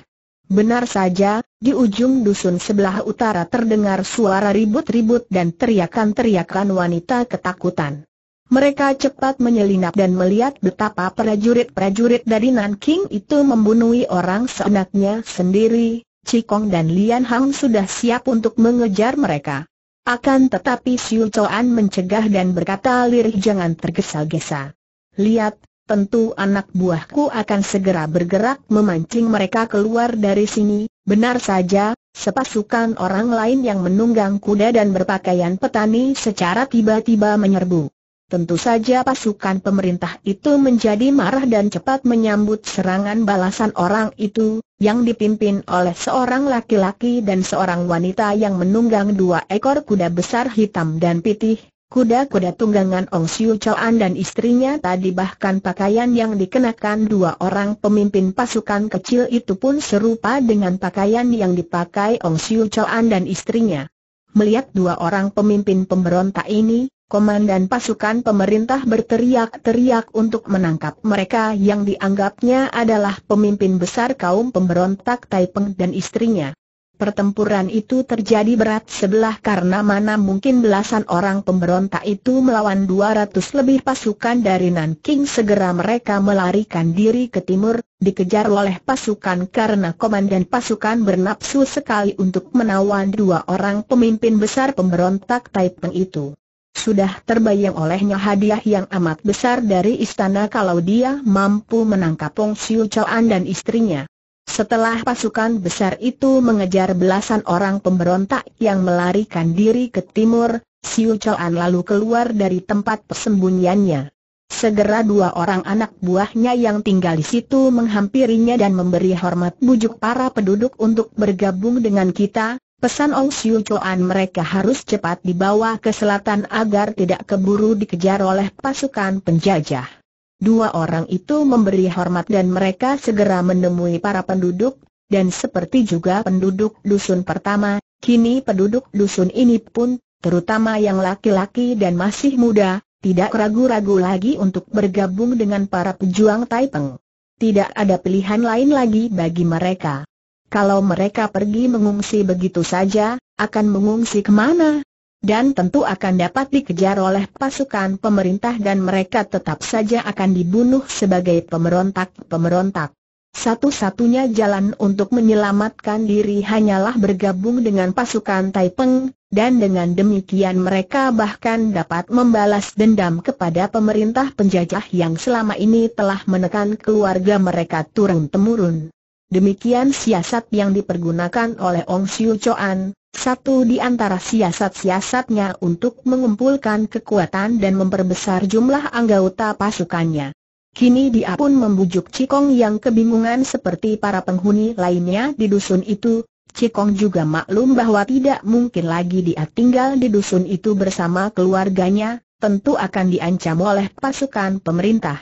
Speaker 1: Benar saja, di ujung dusun sebelah utara terdengar suara ribut-ribut dan teriakan-teriakan wanita ketakutan. Mereka cepat menyelinap dan melihat betapa prajurit-prajurit dari Nanking itu membunuh orang seenaknya sendiri, Cikong dan Lian Hang sudah siap untuk mengejar mereka. Akan tetapi Siu Chuan mencegah dan berkata lirih jangan tergesa-gesa. Lihat, tentu anak buahku akan segera bergerak memancing mereka keluar dari sini, benar saja, sepasukan orang lain yang menunggang kuda dan berpakaian petani secara tiba-tiba menyerbu. Tentu saja pasukan pemerintah itu menjadi marah dan cepat menyambut serangan balasan orang itu, yang dipimpin oleh seorang laki-laki dan seorang wanita yang menunggang dua ekor kuda besar hitam dan pitih. Kuda-kuda tunggangan Ong Siu Choan dan istrinya tadi bahkan pakaian yang dikenakan dua orang pemimpin pasukan kecil itu pun serupa dengan pakaian yang dipakai Ong Siu Choan dan istrinya. Melihat dua orang pemimpin pemberontak ini, komandan pasukan pemerintah berteriak-teriak untuk menangkap mereka yang dianggapnya adalah pemimpin besar kaum pemberontak Taipeng dan istrinya. Pertempuran itu terjadi berat sebelah karena mana mungkin belasan orang pemberontak itu melawan 200 lebih pasukan dari Nanking segera mereka melarikan diri ke timur, dikejar oleh pasukan karena komandan pasukan bernapsu sekali untuk menawan dua orang pemimpin besar pemberontak Taipeng itu. Sudah terbayang olehnya hadiah yang amat besar dari istana kalau dia mampu menangkap Pong Siu Chuan dan istrinya. Setelah pasukan besar itu mengejar belasan orang pemberontak yang melarikan diri ke timur, Siu Chuan lalu keluar dari tempat persembunyiannya. Segera dua orang anak buahnya yang tinggal di situ menghampirinya dan memberi hormat bujuk para penduduk untuk bergabung dengan kita, Pesan Ong Siu mereka harus cepat dibawa ke selatan agar tidak keburu dikejar oleh pasukan penjajah. Dua orang itu memberi hormat dan mereka segera menemui para penduduk, dan seperti juga penduduk dusun pertama, kini penduduk dusun ini pun, terutama yang laki-laki dan masih muda, tidak ragu-ragu lagi untuk bergabung dengan para pejuang Taipeng. Tidak ada pilihan lain lagi bagi mereka. Kalau mereka pergi mengungsi begitu saja, akan mengungsi kemana? Dan tentu akan dapat dikejar oleh pasukan pemerintah dan mereka tetap saja akan dibunuh sebagai pemberontak-pemberontak. Satu-satunya jalan untuk menyelamatkan diri hanyalah bergabung dengan pasukan Taipeng, dan dengan demikian mereka bahkan dapat membalas dendam kepada pemerintah penjajah yang selama ini telah menekan keluarga mereka turun-temurun. Demikian siasat yang dipergunakan oleh Ong Siu Choan, satu di antara siasat-siasatnya untuk mengumpulkan kekuatan dan memperbesar jumlah anggota pasukannya. Kini dia pun membujuk Cikong yang kebingungan seperti para penghuni lainnya di dusun itu. Cikong juga maklum bahwa tidak mungkin lagi dia tinggal di dusun itu bersama keluarganya, tentu akan diancam oleh pasukan pemerintah.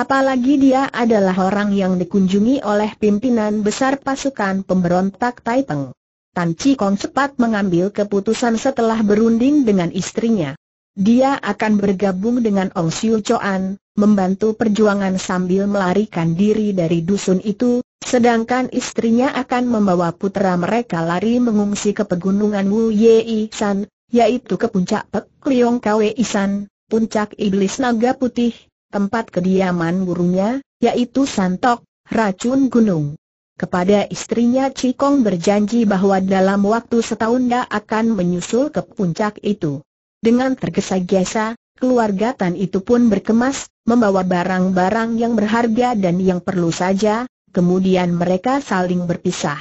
Speaker 1: Apalagi dia adalah orang yang dikunjungi oleh pimpinan besar pasukan pemberontak Taipeng. Tan Kong cepat mengambil keputusan setelah berunding dengan istrinya. Dia akan bergabung dengan Ong Siu Choan, membantu perjuangan sambil melarikan diri dari dusun itu, sedangkan istrinya akan membawa putra mereka lari mengungsi ke pegunungan Wu Yei San, yaitu ke puncak Pek Liong Kwe Isan, puncak Iblis Naga Putih, tempat kediaman burungnya, yaitu Santok, racun gunung. Kepada istrinya Cikong berjanji bahwa dalam waktu setahun dia akan menyusul ke puncak itu. Dengan tergesa-gesa, keluarga Tan itu pun berkemas, membawa barang-barang yang berharga dan yang perlu saja, kemudian mereka saling berpisah.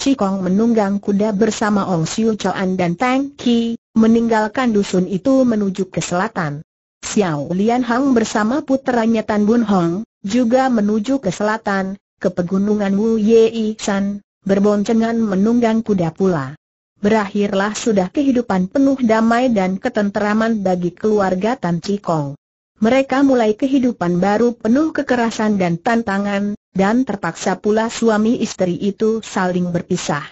Speaker 1: Cikong menunggang kuda bersama Ong Siu Choan dan Tang Ki, meninggalkan dusun itu menuju ke selatan. Xiao Lian Hang bersama puteranya Tan Bun Hong, juga menuju ke selatan, ke pegunungan Wu Yei San, berboncengan menunggang kuda pula. Berakhirlah sudah kehidupan penuh damai dan ketenteraman bagi keluarga Tan Cikong. Mereka mulai kehidupan baru penuh kekerasan dan tantangan, dan terpaksa pula suami istri itu saling berpisah.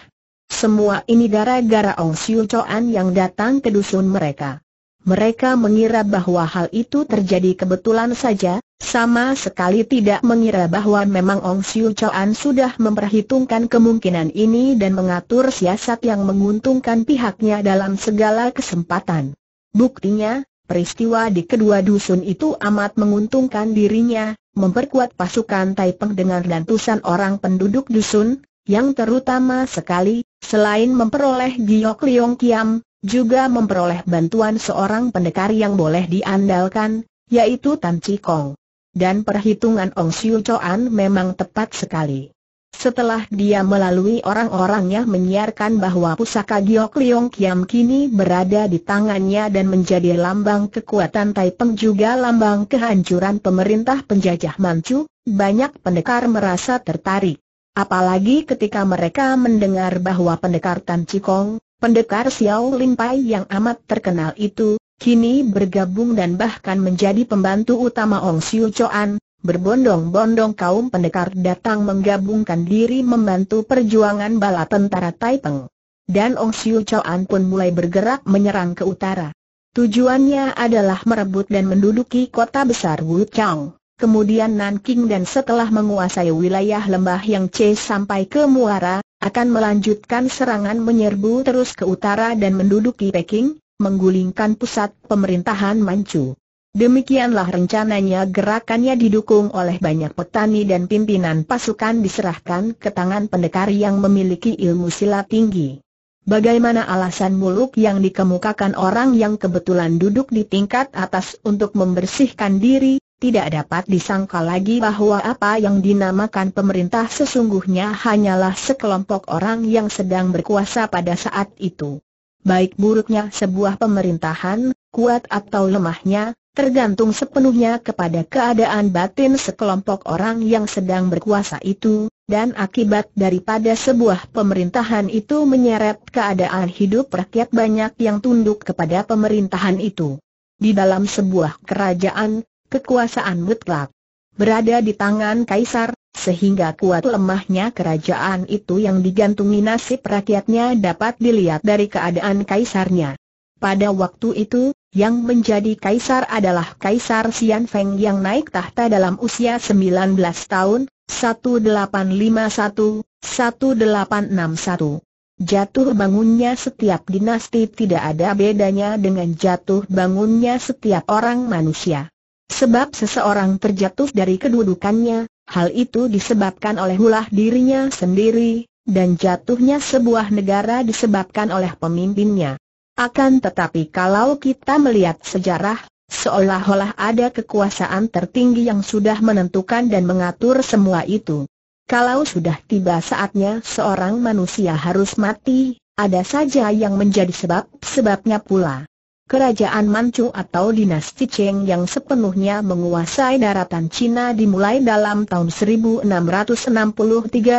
Speaker 1: Semua ini gara-gara Ong Siu Choan yang datang ke dusun mereka. Mereka mengira bahwa hal itu terjadi kebetulan saja, sama sekali tidak mengira bahwa memang Ong Siu Chuan sudah memperhitungkan kemungkinan ini dan mengatur siasat yang menguntungkan pihaknya dalam segala kesempatan. Buktinya, peristiwa di kedua dusun itu amat menguntungkan dirinya, memperkuat pasukan Taipeng dengan ratusan orang penduduk dusun, yang terutama sekali, selain memperoleh Giok Liong Kiam, juga memperoleh bantuan seorang pendekar yang boleh diandalkan, yaitu Tan Chi Kong. Dan perhitungan Ong Siu Choan memang tepat sekali. Setelah dia melalui orang-orangnya menyiarkan bahwa pusaka Giok Liong Kiam kini berada di tangannya dan menjadi lambang kekuatan Taipeng juga lambang kehancuran pemerintah penjajah Manchu, banyak pendekar merasa tertarik. Apalagi ketika mereka mendengar bahwa pendekar Tan Cikong, Pendekar Xiao Lin Pai yang amat terkenal itu, kini bergabung dan bahkan menjadi pembantu utama Ong Siu Choan, berbondong-bondong kaum pendekar datang menggabungkan diri membantu perjuangan bala tentara Taipeng. Dan Ong Siu Choan pun mulai bergerak menyerang ke utara. Tujuannya adalah merebut dan menduduki kota besar Wuchang kemudian Nanking dan setelah menguasai wilayah lembah yang C sampai ke Muara, akan melanjutkan serangan menyerbu terus ke utara dan menduduki Peking, menggulingkan pusat pemerintahan Manchu. Demikianlah rencananya gerakannya didukung oleh banyak petani dan pimpinan pasukan diserahkan ke tangan pendekar yang memiliki ilmu silat tinggi. Bagaimana alasan muluk yang dikemukakan orang yang kebetulan duduk di tingkat atas untuk membersihkan diri, tidak dapat disangka lagi bahwa apa yang dinamakan pemerintah sesungguhnya hanyalah sekelompok orang yang sedang berkuasa pada saat itu. Baik buruknya sebuah pemerintahan, kuat atau lemahnya, tergantung sepenuhnya kepada keadaan batin sekelompok orang yang sedang berkuasa itu, dan akibat daripada sebuah pemerintahan itu menyeret keadaan hidup rakyat banyak yang tunduk kepada pemerintahan itu. Di dalam sebuah kerajaan, kekuasaan mutlak berada di tangan kaisar, sehingga kuat lemahnya kerajaan itu yang digantungi nasib rakyatnya dapat dilihat dari keadaan kaisarnya. Pada waktu itu, yang menjadi kaisar adalah Kaisar Xian Feng yang naik tahta dalam usia 19 tahun, 1851, 1861. Jatuh bangunnya setiap dinasti tidak ada bedanya dengan jatuh bangunnya setiap orang manusia. Sebab seseorang terjatuh dari kedudukannya, hal itu disebabkan oleh ulah dirinya sendiri, dan jatuhnya sebuah negara disebabkan oleh pemimpinnya. Akan tetapi kalau kita melihat sejarah, seolah-olah ada kekuasaan tertinggi yang sudah menentukan dan mengatur semua itu. Kalau sudah tiba saatnya seorang manusia harus mati, ada saja yang menjadi sebab-sebabnya pula. Kerajaan Manchu atau dinasti Cheng yang sepenuhnya menguasai daratan Cina dimulai dalam tahun 1663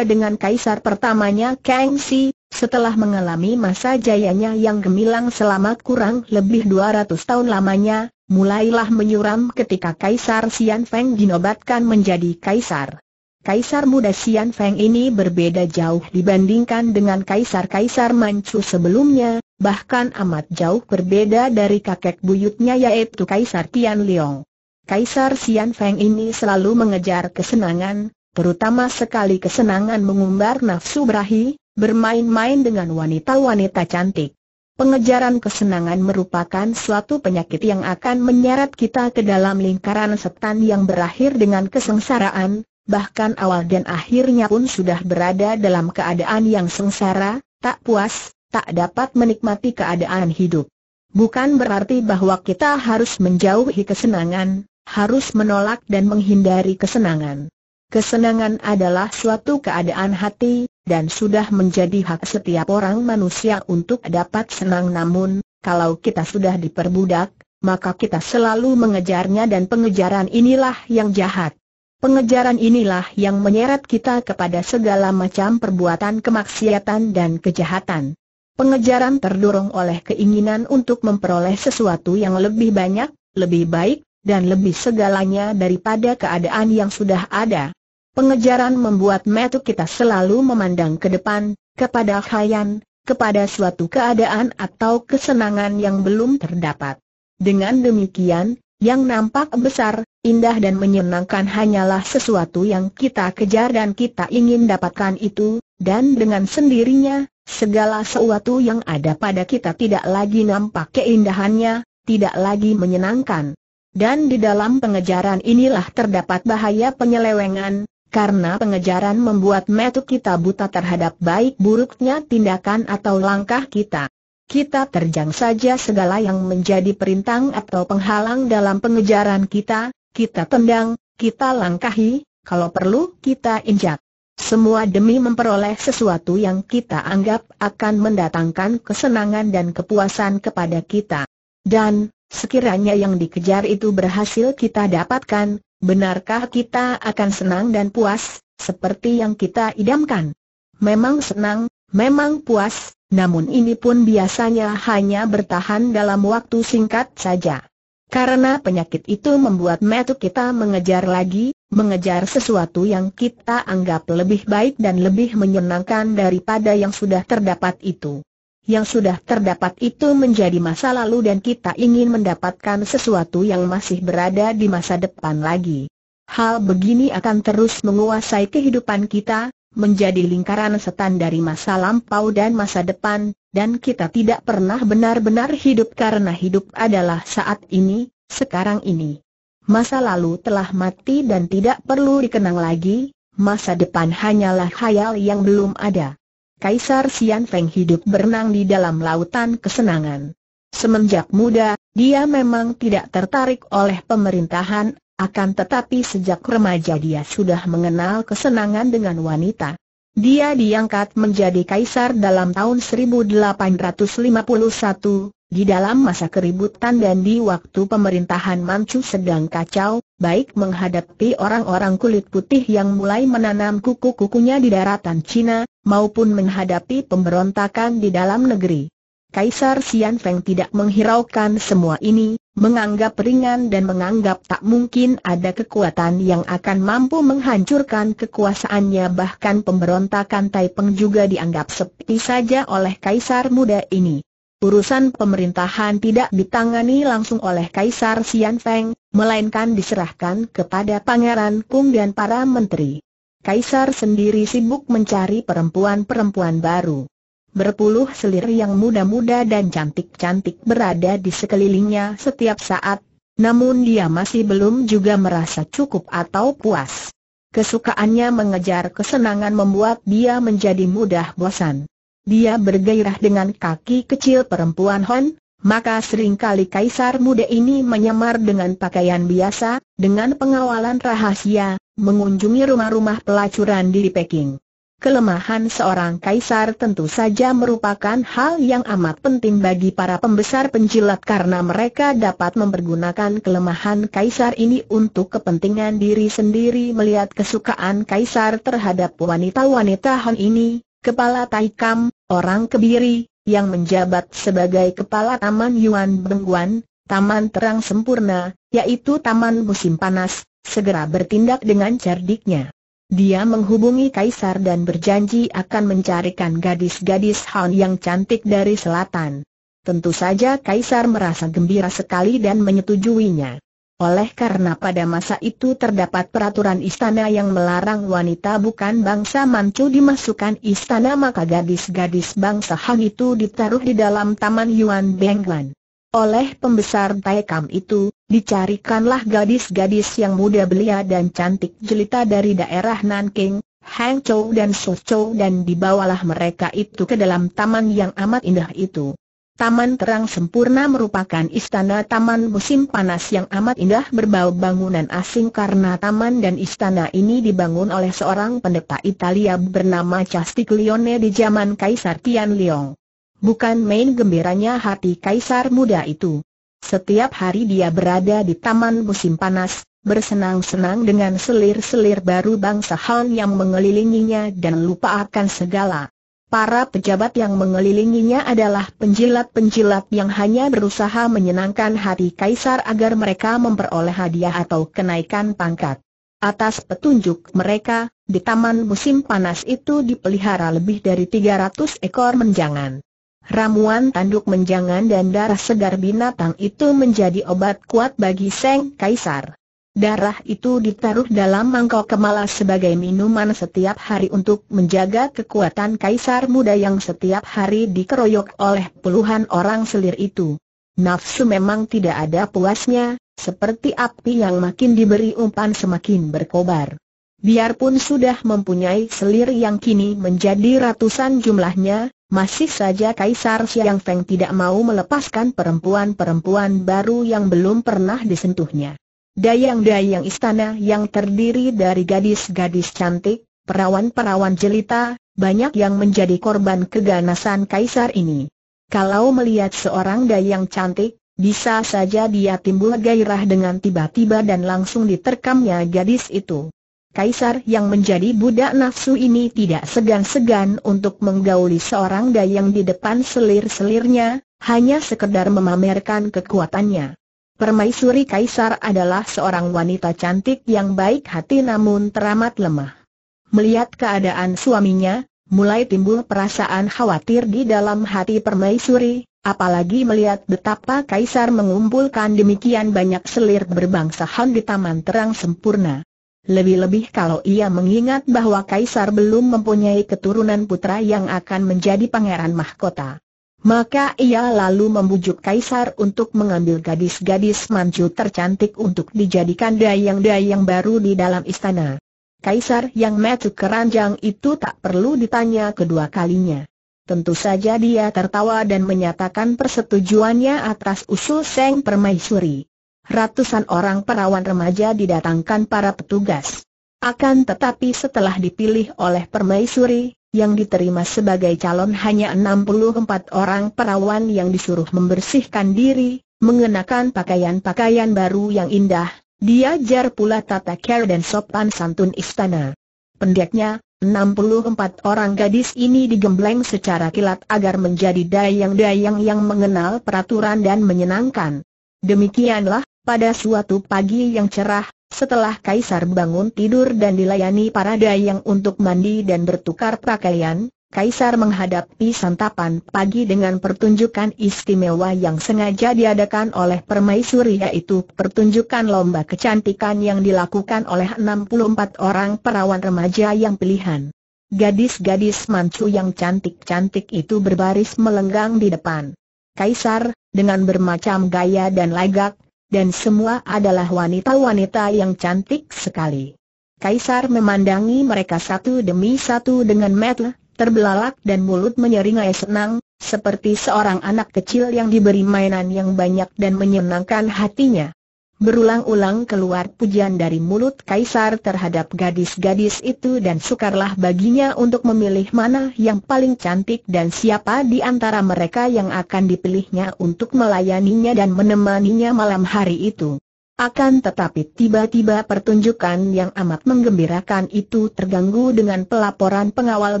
Speaker 1: dengan kaisar pertamanya Kang Si, setelah mengalami masa jayanya yang gemilang selama kurang lebih 200 tahun lamanya, mulailah menyuram ketika kaisar Xian Feng dinobatkan menjadi kaisar. Kaisar muda Xian Feng ini berbeda jauh dibandingkan dengan kaisar-kaisar Manchu sebelumnya, bahkan amat jauh berbeda dari kakek buyutnya yaitu Kaisar Tian Liong. Kaisar Xian Feng ini selalu mengejar kesenangan, terutama sekali kesenangan mengumbar nafsu berahi, bermain-main dengan wanita-wanita cantik. Pengejaran kesenangan merupakan suatu penyakit yang akan menyeret kita ke dalam lingkaran setan yang berakhir dengan kesengsaraan, bahkan awal dan akhirnya pun sudah berada dalam keadaan yang sengsara, tak puas, tak dapat menikmati keadaan hidup. Bukan berarti bahwa kita harus menjauhi kesenangan, harus menolak dan menghindari kesenangan. Kesenangan adalah suatu keadaan hati, dan sudah menjadi hak setiap orang manusia untuk dapat senang namun, kalau kita sudah diperbudak, maka kita selalu mengejarnya dan pengejaran inilah yang jahat. Pengejaran inilah yang menyeret kita kepada segala macam perbuatan kemaksiatan dan kejahatan. Pengejaran terdorong oleh keinginan untuk memperoleh sesuatu yang lebih banyak, lebih baik, dan lebih segalanya daripada keadaan yang sudah ada. Pengejaran membuat metu kita selalu memandang ke depan, kepada khayan, kepada suatu keadaan atau kesenangan yang belum terdapat. Dengan demikian, yang nampak besar, indah dan menyenangkan hanyalah sesuatu yang kita kejar dan kita ingin dapatkan itu, dan dengan sendirinya, Segala sesuatu yang ada pada kita tidak lagi nampak keindahannya, tidak lagi menyenangkan. Dan di dalam pengejaran inilah terdapat bahaya penyelewengan, karena pengejaran membuat metu kita buta terhadap baik buruknya tindakan atau langkah kita. Kita terjang saja segala yang menjadi perintang atau penghalang dalam pengejaran kita, kita tendang, kita langkahi, kalau perlu kita injak. Semua demi memperoleh sesuatu yang kita anggap akan mendatangkan kesenangan dan kepuasan kepada kita. Dan, sekiranya yang dikejar itu berhasil kita dapatkan, benarkah kita akan senang dan puas, seperti yang kita idamkan? Memang senang, memang puas, namun ini pun biasanya hanya bertahan dalam waktu singkat saja. Karena penyakit itu membuat metu kita mengejar lagi, mengejar sesuatu yang kita anggap lebih baik dan lebih menyenangkan daripada yang sudah terdapat itu. Yang sudah terdapat itu menjadi masa lalu dan kita ingin mendapatkan sesuatu yang masih berada di masa depan lagi. Hal begini akan terus menguasai kehidupan kita, menjadi lingkaran setan dari masa lampau dan masa depan, dan kita tidak pernah benar-benar hidup karena hidup adalah saat ini, sekarang ini masa lalu telah mati dan tidak perlu dikenang lagi, masa depan hanyalah khayal yang belum ada. Kaisar Xian Feng hidup berenang di dalam lautan kesenangan. Semenjak muda, dia memang tidak tertarik oleh pemerintahan, akan tetapi sejak remaja dia sudah mengenal kesenangan dengan wanita. Dia diangkat menjadi kaisar dalam tahun 1851, di dalam masa keributan dan di waktu pemerintahan Manchu sedang kacau, baik menghadapi orang-orang kulit putih yang mulai menanam kuku-kukunya di daratan Cina, maupun menghadapi pemberontakan di dalam negeri. Kaisar Xian Feng tidak menghiraukan semua ini, menganggap ringan dan menganggap tak mungkin ada kekuatan yang akan mampu menghancurkan kekuasaannya bahkan pemberontakan Taipeng juga dianggap sepi saja oleh kaisar muda ini urusan pemerintahan tidak ditangani langsung oleh Kaisar Xian Feng, melainkan diserahkan kepada Pangeran Kung dan para menteri. Kaisar sendiri sibuk mencari perempuan-perempuan baru. Berpuluh selir yang muda-muda dan cantik-cantik berada di sekelilingnya setiap saat, namun dia masih belum juga merasa cukup atau puas. Kesukaannya mengejar kesenangan membuat dia menjadi mudah bosan dia bergairah dengan kaki kecil perempuan Hon, maka seringkali kaisar muda ini menyamar dengan pakaian biasa, dengan pengawalan rahasia, mengunjungi rumah-rumah pelacuran di Peking. Kelemahan seorang kaisar tentu saja merupakan hal yang amat penting bagi para pembesar penjilat karena mereka dapat mempergunakan kelemahan kaisar ini untuk kepentingan diri sendiri melihat kesukaan kaisar terhadap wanita-wanita Han ini, Kepala Taikam, orang kebiri, yang menjabat sebagai kepala Taman Yuan Bengguan, Taman Terang Sempurna, yaitu Taman Musim Panas, segera bertindak dengan cerdiknya. Dia menghubungi Kaisar dan berjanji akan mencarikan gadis-gadis Han yang cantik dari selatan. Tentu saja Kaisar merasa gembira sekali dan menyetujuinya. Oleh karena pada masa itu terdapat peraturan istana yang melarang wanita bukan bangsa Manchu dimasukkan istana maka gadis-gadis bangsa Han itu ditaruh di dalam Taman Yuan Benglan. Oleh pembesar Taikam itu, dicarikanlah gadis-gadis yang muda belia dan cantik jelita dari daerah Nanking, Hangzhou dan Suzhou dan dibawalah mereka itu ke dalam taman yang amat indah itu. Taman Terang Sempurna merupakan istana taman musim panas yang amat indah berbau bangunan asing karena taman dan istana ini dibangun oleh seorang pendeta Italia bernama Castiglione di zaman Kaisar Tianliong. Bukan main gembiranya hati Kaisar muda itu. Setiap hari dia berada di taman musim panas, bersenang-senang dengan selir-selir baru bangsa Han yang mengelilinginya dan lupa akan segala Para pejabat yang mengelilinginya adalah penjilat-penjilat yang hanya berusaha menyenangkan hati kaisar agar mereka memperoleh hadiah atau kenaikan pangkat. Atas petunjuk mereka, di taman musim panas itu dipelihara lebih dari 300 ekor menjangan. Ramuan tanduk menjangan dan darah segar binatang itu menjadi obat kuat bagi Seng Kaisar. Darah itu ditaruh dalam mangkok kemala sebagai minuman setiap hari untuk menjaga kekuatan kaisar muda yang setiap hari dikeroyok oleh puluhan orang selir itu. Nafsu memang tidak ada puasnya, seperti api yang makin diberi umpan semakin berkobar. Biarpun sudah mempunyai selir yang kini menjadi ratusan jumlahnya, masih saja Kaisar siang Feng tidak mau melepaskan perempuan-perempuan baru yang belum pernah disentuhnya. Dayang-dayang istana yang terdiri dari gadis-gadis cantik, perawan-perawan jelita, banyak yang menjadi korban keganasan kaisar ini. Kalau melihat seorang dayang cantik, bisa saja dia timbul gairah dengan tiba-tiba dan langsung diterkamnya gadis itu. Kaisar yang menjadi budak nafsu ini tidak segan-segan untuk menggauli seorang dayang di depan selir-selirnya, hanya sekedar memamerkan kekuatannya. Permaisuri Kaisar adalah seorang wanita cantik yang baik hati namun teramat lemah. Melihat keadaan suaminya, mulai timbul perasaan khawatir di dalam hati permaisuri, apalagi melihat betapa Kaisar mengumpulkan demikian banyak selir berbangsa Han di Taman Terang Sempurna. Lebih-lebih kalau ia mengingat bahwa Kaisar belum mempunyai keturunan putra yang akan menjadi pangeran mahkota. Maka ia lalu membujuk Kaisar untuk mengambil gadis-gadis manju tercantik untuk dijadikan dayang-dayang baru di dalam istana. Kaisar yang metu keranjang itu tak perlu ditanya kedua kalinya. Tentu saja dia tertawa dan menyatakan persetujuannya atas usul Seng Permaisuri. Ratusan orang perawan remaja didatangkan para petugas. Akan tetapi setelah dipilih oleh Permaisuri, yang diterima sebagai calon hanya 64 orang perawan yang disuruh membersihkan diri, mengenakan pakaian-pakaian baru yang indah, diajar pula tata care dan sopan santun istana. Pendeknya, 64 orang gadis ini digembleng secara kilat agar menjadi dayang-dayang yang mengenal peraturan dan menyenangkan. Demikianlah, pada suatu pagi yang cerah, setelah Kaisar bangun tidur dan dilayani para dayang untuk mandi dan bertukar pakaian, Kaisar menghadapi santapan pagi dengan pertunjukan istimewa yang sengaja diadakan oleh permaisuri yaitu pertunjukan lomba kecantikan yang dilakukan oleh 64 orang perawan remaja yang pilihan. Gadis-gadis mancu yang cantik-cantik itu berbaris melenggang di depan. Kaisar, dengan bermacam gaya dan lagak, dan semua adalah wanita-wanita yang cantik sekali. Kaisar memandangi mereka satu demi satu dengan mata terbelalak dan mulut menyeringai senang, seperti seorang anak kecil yang diberi mainan yang banyak dan menyenangkan hatinya. Berulang-ulang keluar pujian dari mulut Kaisar terhadap gadis-gadis itu dan sukarlah baginya untuk memilih mana yang paling cantik dan siapa di antara mereka yang akan dipilihnya untuk melayaninya dan menemaninya malam hari itu. Akan tetapi tiba-tiba pertunjukan yang amat menggembirakan itu terganggu dengan pelaporan pengawal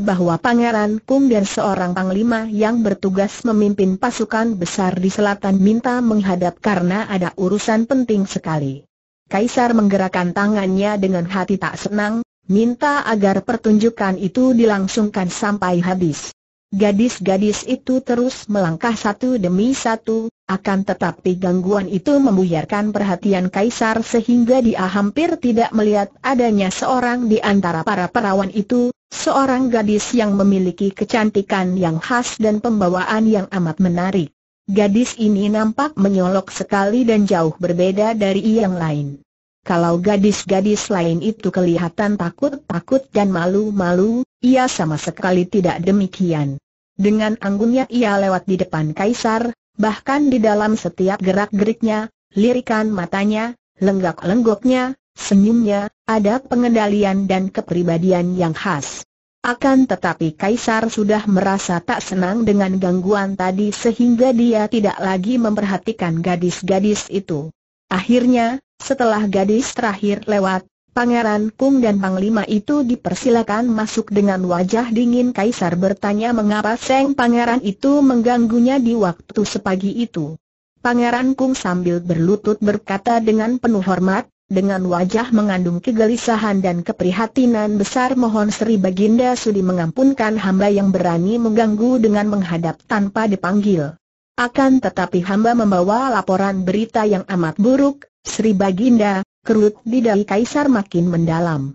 Speaker 1: bahwa Pangeran Kung dan seorang panglima yang bertugas memimpin pasukan besar di selatan minta menghadap karena ada urusan penting sekali. Kaisar menggerakkan tangannya dengan hati tak senang, minta agar pertunjukan itu dilangsungkan sampai habis. Gadis-gadis itu terus melangkah satu demi satu, akan tetapi gangguan itu membuyarkan perhatian Kaisar sehingga dia hampir tidak melihat adanya seorang di antara para perawan itu, seorang gadis yang memiliki kecantikan yang khas dan pembawaan yang amat menarik. Gadis ini nampak menyolok sekali dan jauh berbeda dari yang lain. Kalau gadis-gadis lain itu kelihatan takut-takut dan malu-malu, ia sama sekali tidak demikian. Dengan anggunnya ia lewat di depan kaisar, bahkan di dalam setiap gerak-geriknya, lirikan matanya, lenggak-lenggoknya, senyumnya, ada pengendalian dan kepribadian yang khas. Akan tetapi Kaisar sudah merasa tak senang dengan gangguan tadi sehingga dia tidak lagi memperhatikan gadis-gadis itu. Akhirnya, setelah gadis terakhir lewat, Pangeran Kung dan Panglima itu dipersilakan masuk dengan wajah dingin Kaisar bertanya mengapa Seng Pangeran itu mengganggunya di waktu sepagi itu. Pangeran Kung sambil berlutut berkata dengan penuh hormat, dengan wajah mengandung kegelisahan dan keprihatinan besar mohon Sri Baginda Sudi mengampunkan hamba yang berani mengganggu dengan menghadap tanpa dipanggil. Akan tetapi hamba membawa laporan berita yang amat buruk, Sri Baginda, kerut di dahi kaisar makin mendalam.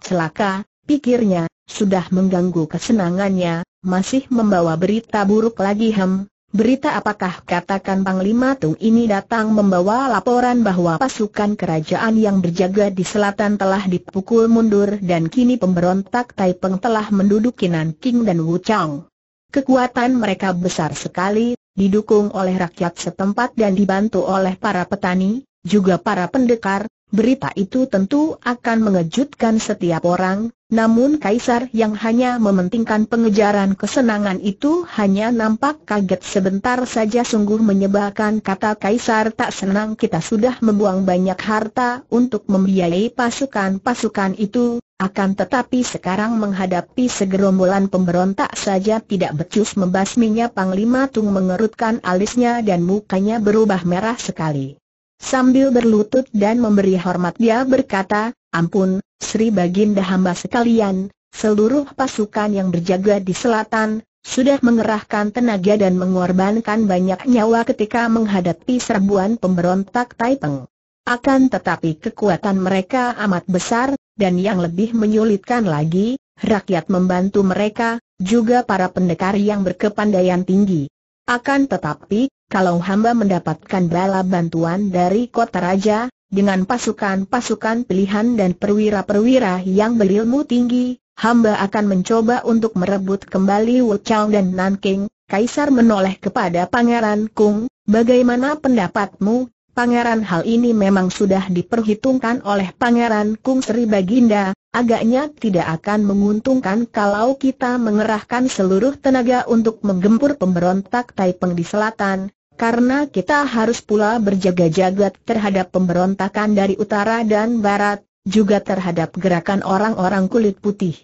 Speaker 1: Celaka, pikirnya, sudah mengganggu kesenangannya, masih membawa berita buruk lagi hem. Berita apakah katakan Panglima Tung ini datang membawa laporan bahwa pasukan kerajaan yang berjaga di selatan telah dipukul mundur dan kini pemberontak Taipeng telah menduduki Nanking dan Wuchang. Kekuatan mereka besar sekali, didukung oleh rakyat setempat dan dibantu oleh para petani, juga para pendekar, berita itu tentu akan mengejutkan setiap orang, namun kaisar yang hanya mementingkan pengejaran kesenangan itu hanya nampak kaget sebentar saja sungguh menyebalkan kata kaisar tak senang kita sudah membuang banyak harta untuk membiayai pasukan-pasukan itu, akan tetapi sekarang menghadapi segerombolan pemberontak saja tidak becus membasminya Panglima Tung mengerutkan alisnya dan mukanya berubah merah sekali. Sambil berlutut dan memberi hormat dia berkata, Ampun, Sri Baginda hamba sekalian, seluruh pasukan yang berjaga di selatan, sudah mengerahkan tenaga dan mengorbankan banyak nyawa ketika menghadapi serbuan pemberontak Taipeng. Akan tetapi kekuatan mereka amat besar, dan yang lebih menyulitkan lagi, rakyat membantu mereka, juga para pendekar yang berkepandaian tinggi. Akan tetapi, kalau hamba mendapatkan bala bantuan dari kota raja, dengan pasukan-pasukan pilihan dan perwira-perwira yang berilmu tinggi, hamba akan mencoba untuk merebut kembali Wuchang dan Nanking. Kaisar menoleh kepada Pangeran Kung, bagaimana pendapatmu? Pangeran hal ini memang sudah diperhitungkan oleh Pangeran Kung Sri Baginda, agaknya tidak akan menguntungkan kalau kita mengerahkan seluruh tenaga untuk menggempur pemberontak Taipeng di selatan, karena kita harus pula berjaga-jaga terhadap pemberontakan dari utara dan barat, juga terhadap gerakan orang-orang kulit putih.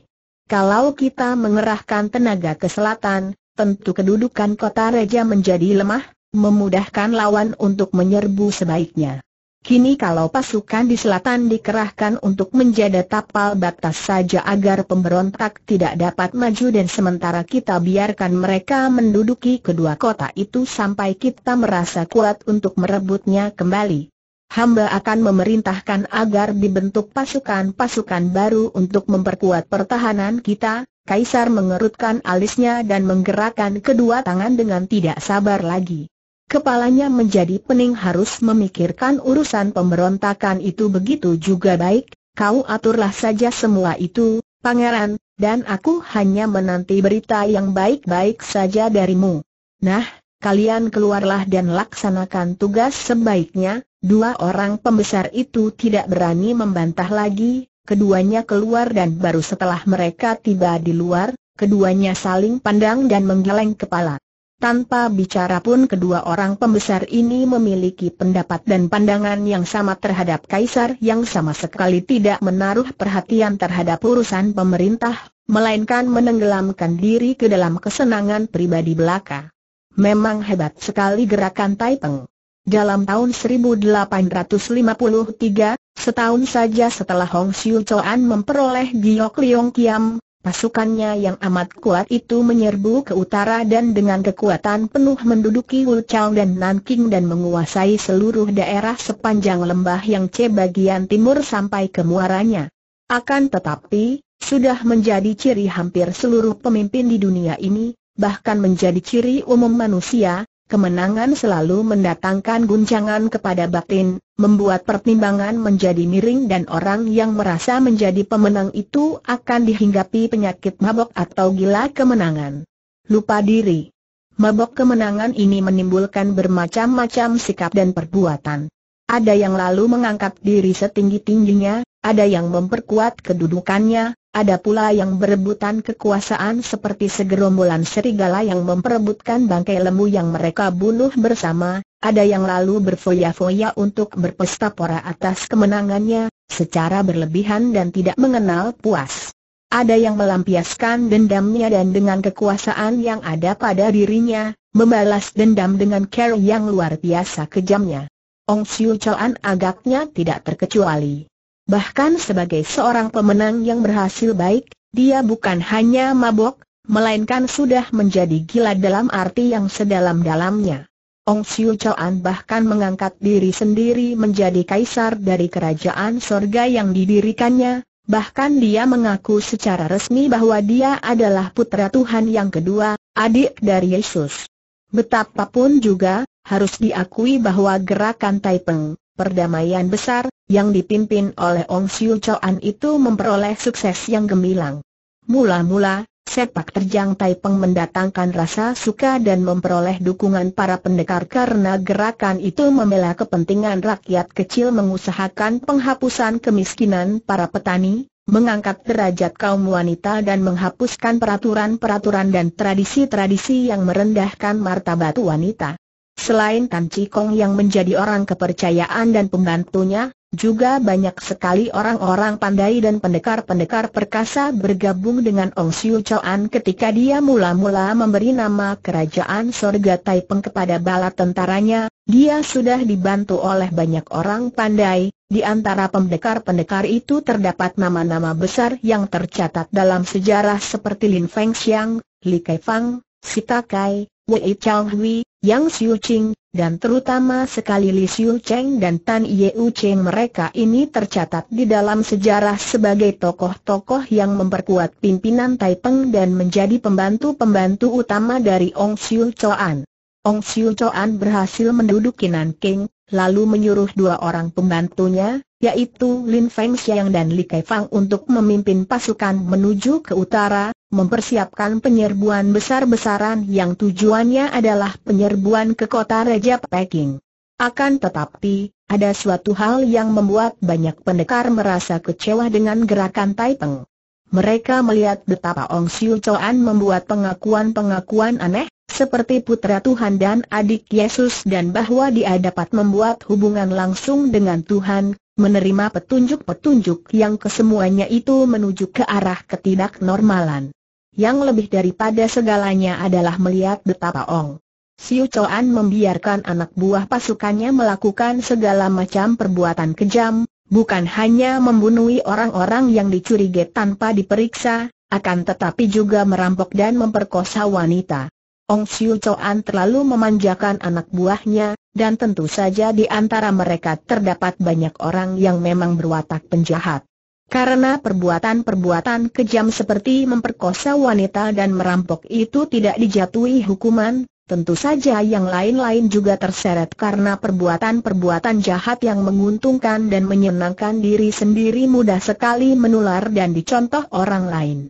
Speaker 1: Kalau kita mengerahkan tenaga ke selatan, tentu kedudukan kota raja menjadi lemah, memudahkan lawan untuk menyerbu sebaiknya. Kini kalau pasukan di selatan dikerahkan untuk menjaga tapal batas saja agar pemberontak tidak dapat maju dan sementara kita biarkan mereka menduduki kedua kota itu sampai kita merasa kuat untuk merebutnya kembali. Hamba akan memerintahkan agar dibentuk pasukan-pasukan baru untuk memperkuat pertahanan kita, Kaisar mengerutkan alisnya dan menggerakkan kedua tangan dengan tidak sabar lagi. Kepalanya menjadi pening harus memikirkan urusan pemberontakan itu begitu juga baik, kau aturlah saja semua itu, pangeran, dan aku hanya menanti berita yang baik-baik saja darimu. Nah, kalian keluarlah dan laksanakan tugas sebaiknya, dua orang pembesar itu tidak berani membantah lagi, keduanya keluar dan baru setelah mereka tiba di luar, keduanya saling pandang dan menggeleng kepala. Tanpa bicara pun kedua orang pembesar ini memiliki pendapat dan pandangan yang sama terhadap Kaisar yang sama sekali tidak menaruh perhatian terhadap urusan pemerintah, melainkan menenggelamkan diri ke dalam kesenangan pribadi belaka. Memang hebat sekali gerakan Taipeng. Dalam tahun 1853, setahun saja setelah Hong Xiu Choan memperoleh Giok Liong Kiam, Pasukannya yang amat kuat itu menyerbu ke utara dan dengan kekuatan penuh menduduki Wuchang dan Nanking dan menguasai seluruh daerah sepanjang lembah yang C bagian timur sampai ke muaranya. Akan tetapi, sudah menjadi ciri hampir seluruh pemimpin di dunia ini, bahkan menjadi ciri umum manusia, kemenangan selalu mendatangkan guncangan kepada batin, membuat pertimbangan menjadi miring dan orang yang merasa menjadi pemenang itu akan dihinggapi penyakit mabok atau gila kemenangan. Lupa diri. Mabok kemenangan ini menimbulkan bermacam-macam sikap dan perbuatan. Ada yang lalu mengangkat diri setinggi-tingginya, ada yang memperkuat kedudukannya, ada pula yang berebutan kekuasaan seperti segerombolan serigala yang memperebutkan bangkai lembu yang mereka bunuh bersama, ada yang lalu berfoya-foya untuk berpesta pora atas kemenangannya, secara berlebihan dan tidak mengenal puas. Ada yang melampiaskan dendamnya dan dengan kekuasaan yang ada pada dirinya, membalas dendam dengan cara yang luar biasa kejamnya. Ong Siu Chuan agaknya tidak terkecuali. Bahkan sebagai seorang pemenang yang berhasil baik, dia bukan hanya mabok, melainkan sudah menjadi gila dalam arti yang sedalam-dalamnya. Ong Siu Chuan bahkan mengangkat diri sendiri menjadi kaisar dari kerajaan sorga yang didirikannya, bahkan dia mengaku secara resmi bahwa dia adalah putra Tuhan yang kedua, adik dari Yesus. Betapapun juga, harus diakui bahwa gerakan Taipeng, Perdamaian besar, yang dipimpin oleh Ong Siu Choan itu memperoleh sukses yang gemilang. Mula-mula, sepak terjang Taipeng mendatangkan rasa suka dan memperoleh dukungan para pendekar karena gerakan itu membela kepentingan rakyat kecil mengusahakan penghapusan kemiskinan para petani, mengangkat derajat kaum wanita dan menghapuskan peraturan-peraturan dan tradisi-tradisi yang merendahkan martabat wanita. Selain Tan Cikong yang menjadi orang kepercayaan dan pembantunya, juga banyak sekali orang-orang pandai dan pendekar-pendekar perkasa bergabung dengan Ong Siu Chuan ketika dia mula-mula memberi nama kerajaan sorga Taipeng kepada bala tentaranya, dia sudah dibantu oleh banyak orang pandai, di antara pendekar-pendekar itu terdapat nama-nama besar yang tercatat dalam sejarah seperti Lin Feng Xiang, Li Kai Fang, Si Takai, Wei Chao Hui, Yang Xiu Qing, dan terutama sekali Li Xiu Cheng dan Tan Yeu Cheng mereka ini tercatat di dalam sejarah sebagai tokoh-tokoh yang memperkuat pimpinan Taipeng dan menjadi pembantu-pembantu utama dari Ong Xiu Choan. Ong Xiu Choan berhasil menduduki Nanking, lalu menyuruh dua orang pembantunya, yaitu Lin Feng Xiang dan Li Kai Fang untuk memimpin pasukan menuju ke utara, mempersiapkan penyerbuan besar-besaran yang tujuannya adalah penyerbuan ke kota Raja Peking. Akan tetapi, ada suatu hal yang membuat banyak pendekar merasa kecewa dengan gerakan Taipeng. Mereka melihat betapa Ong Siu Choan membuat pengakuan-pengakuan aneh, seperti putra Tuhan dan adik Yesus dan bahwa dia dapat membuat hubungan langsung dengan Tuhan, menerima petunjuk-petunjuk yang kesemuanya itu menuju ke arah ketidaknormalan. Yang lebih daripada segalanya adalah melihat betapa Ong Siu Choan membiarkan anak buah pasukannya melakukan segala macam perbuatan kejam, bukan hanya membunuh orang-orang yang dicurigai tanpa diperiksa, akan tetapi juga merampok dan memperkosa wanita. Ong Siu Choan terlalu memanjakan anak buahnya, dan tentu saja di antara mereka terdapat banyak orang yang memang berwatak penjahat. Karena perbuatan-perbuatan kejam seperti memperkosa wanita dan merampok itu tidak dijatuhi hukuman, tentu saja yang lain-lain juga terseret karena perbuatan-perbuatan jahat yang menguntungkan dan menyenangkan diri sendiri mudah sekali menular dan dicontoh orang lain.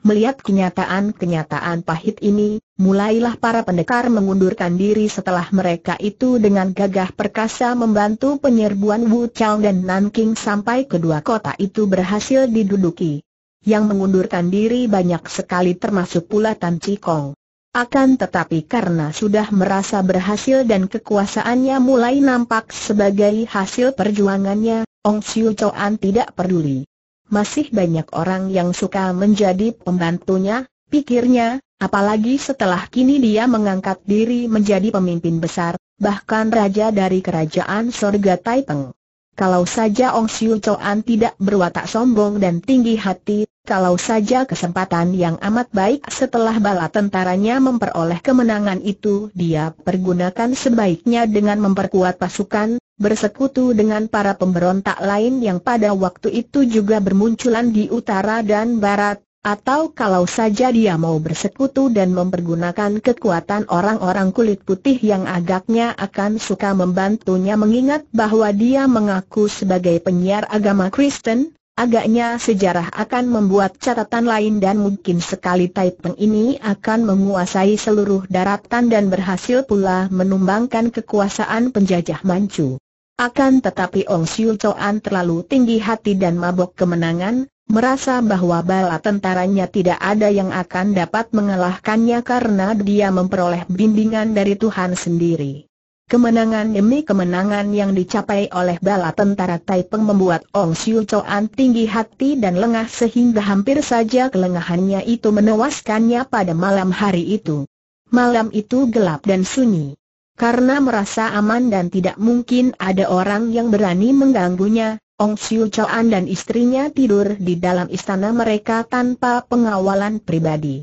Speaker 1: Melihat kenyataan-kenyataan pahit ini, mulailah para pendekar mengundurkan diri setelah mereka itu dengan gagah perkasa membantu penyerbuan Wu Chao dan Nanking sampai kedua kota itu berhasil diduduki. Yang mengundurkan diri banyak sekali termasuk pula Tan Kong. Akan tetapi karena sudah merasa berhasil dan kekuasaannya mulai nampak sebagai hasil perjuangannya, Ong Siu Choan tidak peduli masih banyak orang yang suka menjadi pembantunya, pikirnya, apalagi setelah kini dia mengangkat diri menjadi pemimpin besar, bahkan raja dari kerajaan surga Taipeng. Kalau saja Ong Siu Choan tidak berwatak sombong dan tinggi hati, kalau saja kesempatan yang amat baik setelah bala tentaranya memperoleh kemenangan itu dia pergunakan sebaiknya dengan memperkuat pasukan, bersekutu dengan para pemberontak lain yang pada waktu itu juga bermunculan di utara dan barat, atau kalau saja dia mau bersekutu dan mempergunakan kekuatan orang-orang kulit putih yang agaknya akan suka membantunya mengingat bahwa dia mengaku sebagai penyiar agama Kristen, agaknya sejarah akan membuat catatan lain dan mungkin sekali Taipeng ini akan menguasai seluruh daratan dan berhasil pula menumbangkan kekuasaan penjajah Manchu. Akan tetapi Ong Siu Choan terlalu tinggi hati dan mabok kemenangan, merasa bahwa bala tentaranya tidak ada yang akan dapat mengalahkannya karena dia memperoleh bimbingan dari Tuhan sendiri. Kemenangan demi kemenangan yang dicapai oleh bala tentara Taipeng membuat Ong Siu Choan tinggi hati dan lengah sehingga hampir saja kelengahannya itu menewaskannya pada malam hari itu. Malam itu gelap dan sunyi. Karena merasa aman dan tidak mungkin ada orang yang berani mengganggunya, Ong Siu Choan dan istrinya tidur di dalam istana mereka tanpa pengawalan pribadi.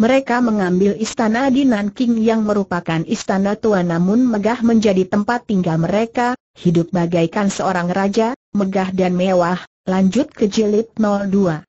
Speaker 1: Mereka mengambil istana di Nanking yang merupakan istana tua namun megah menjadi tempat tinggal mereka, hidup bagaikan seorang raja, megah dan mewah, lanjut ke jilid 02.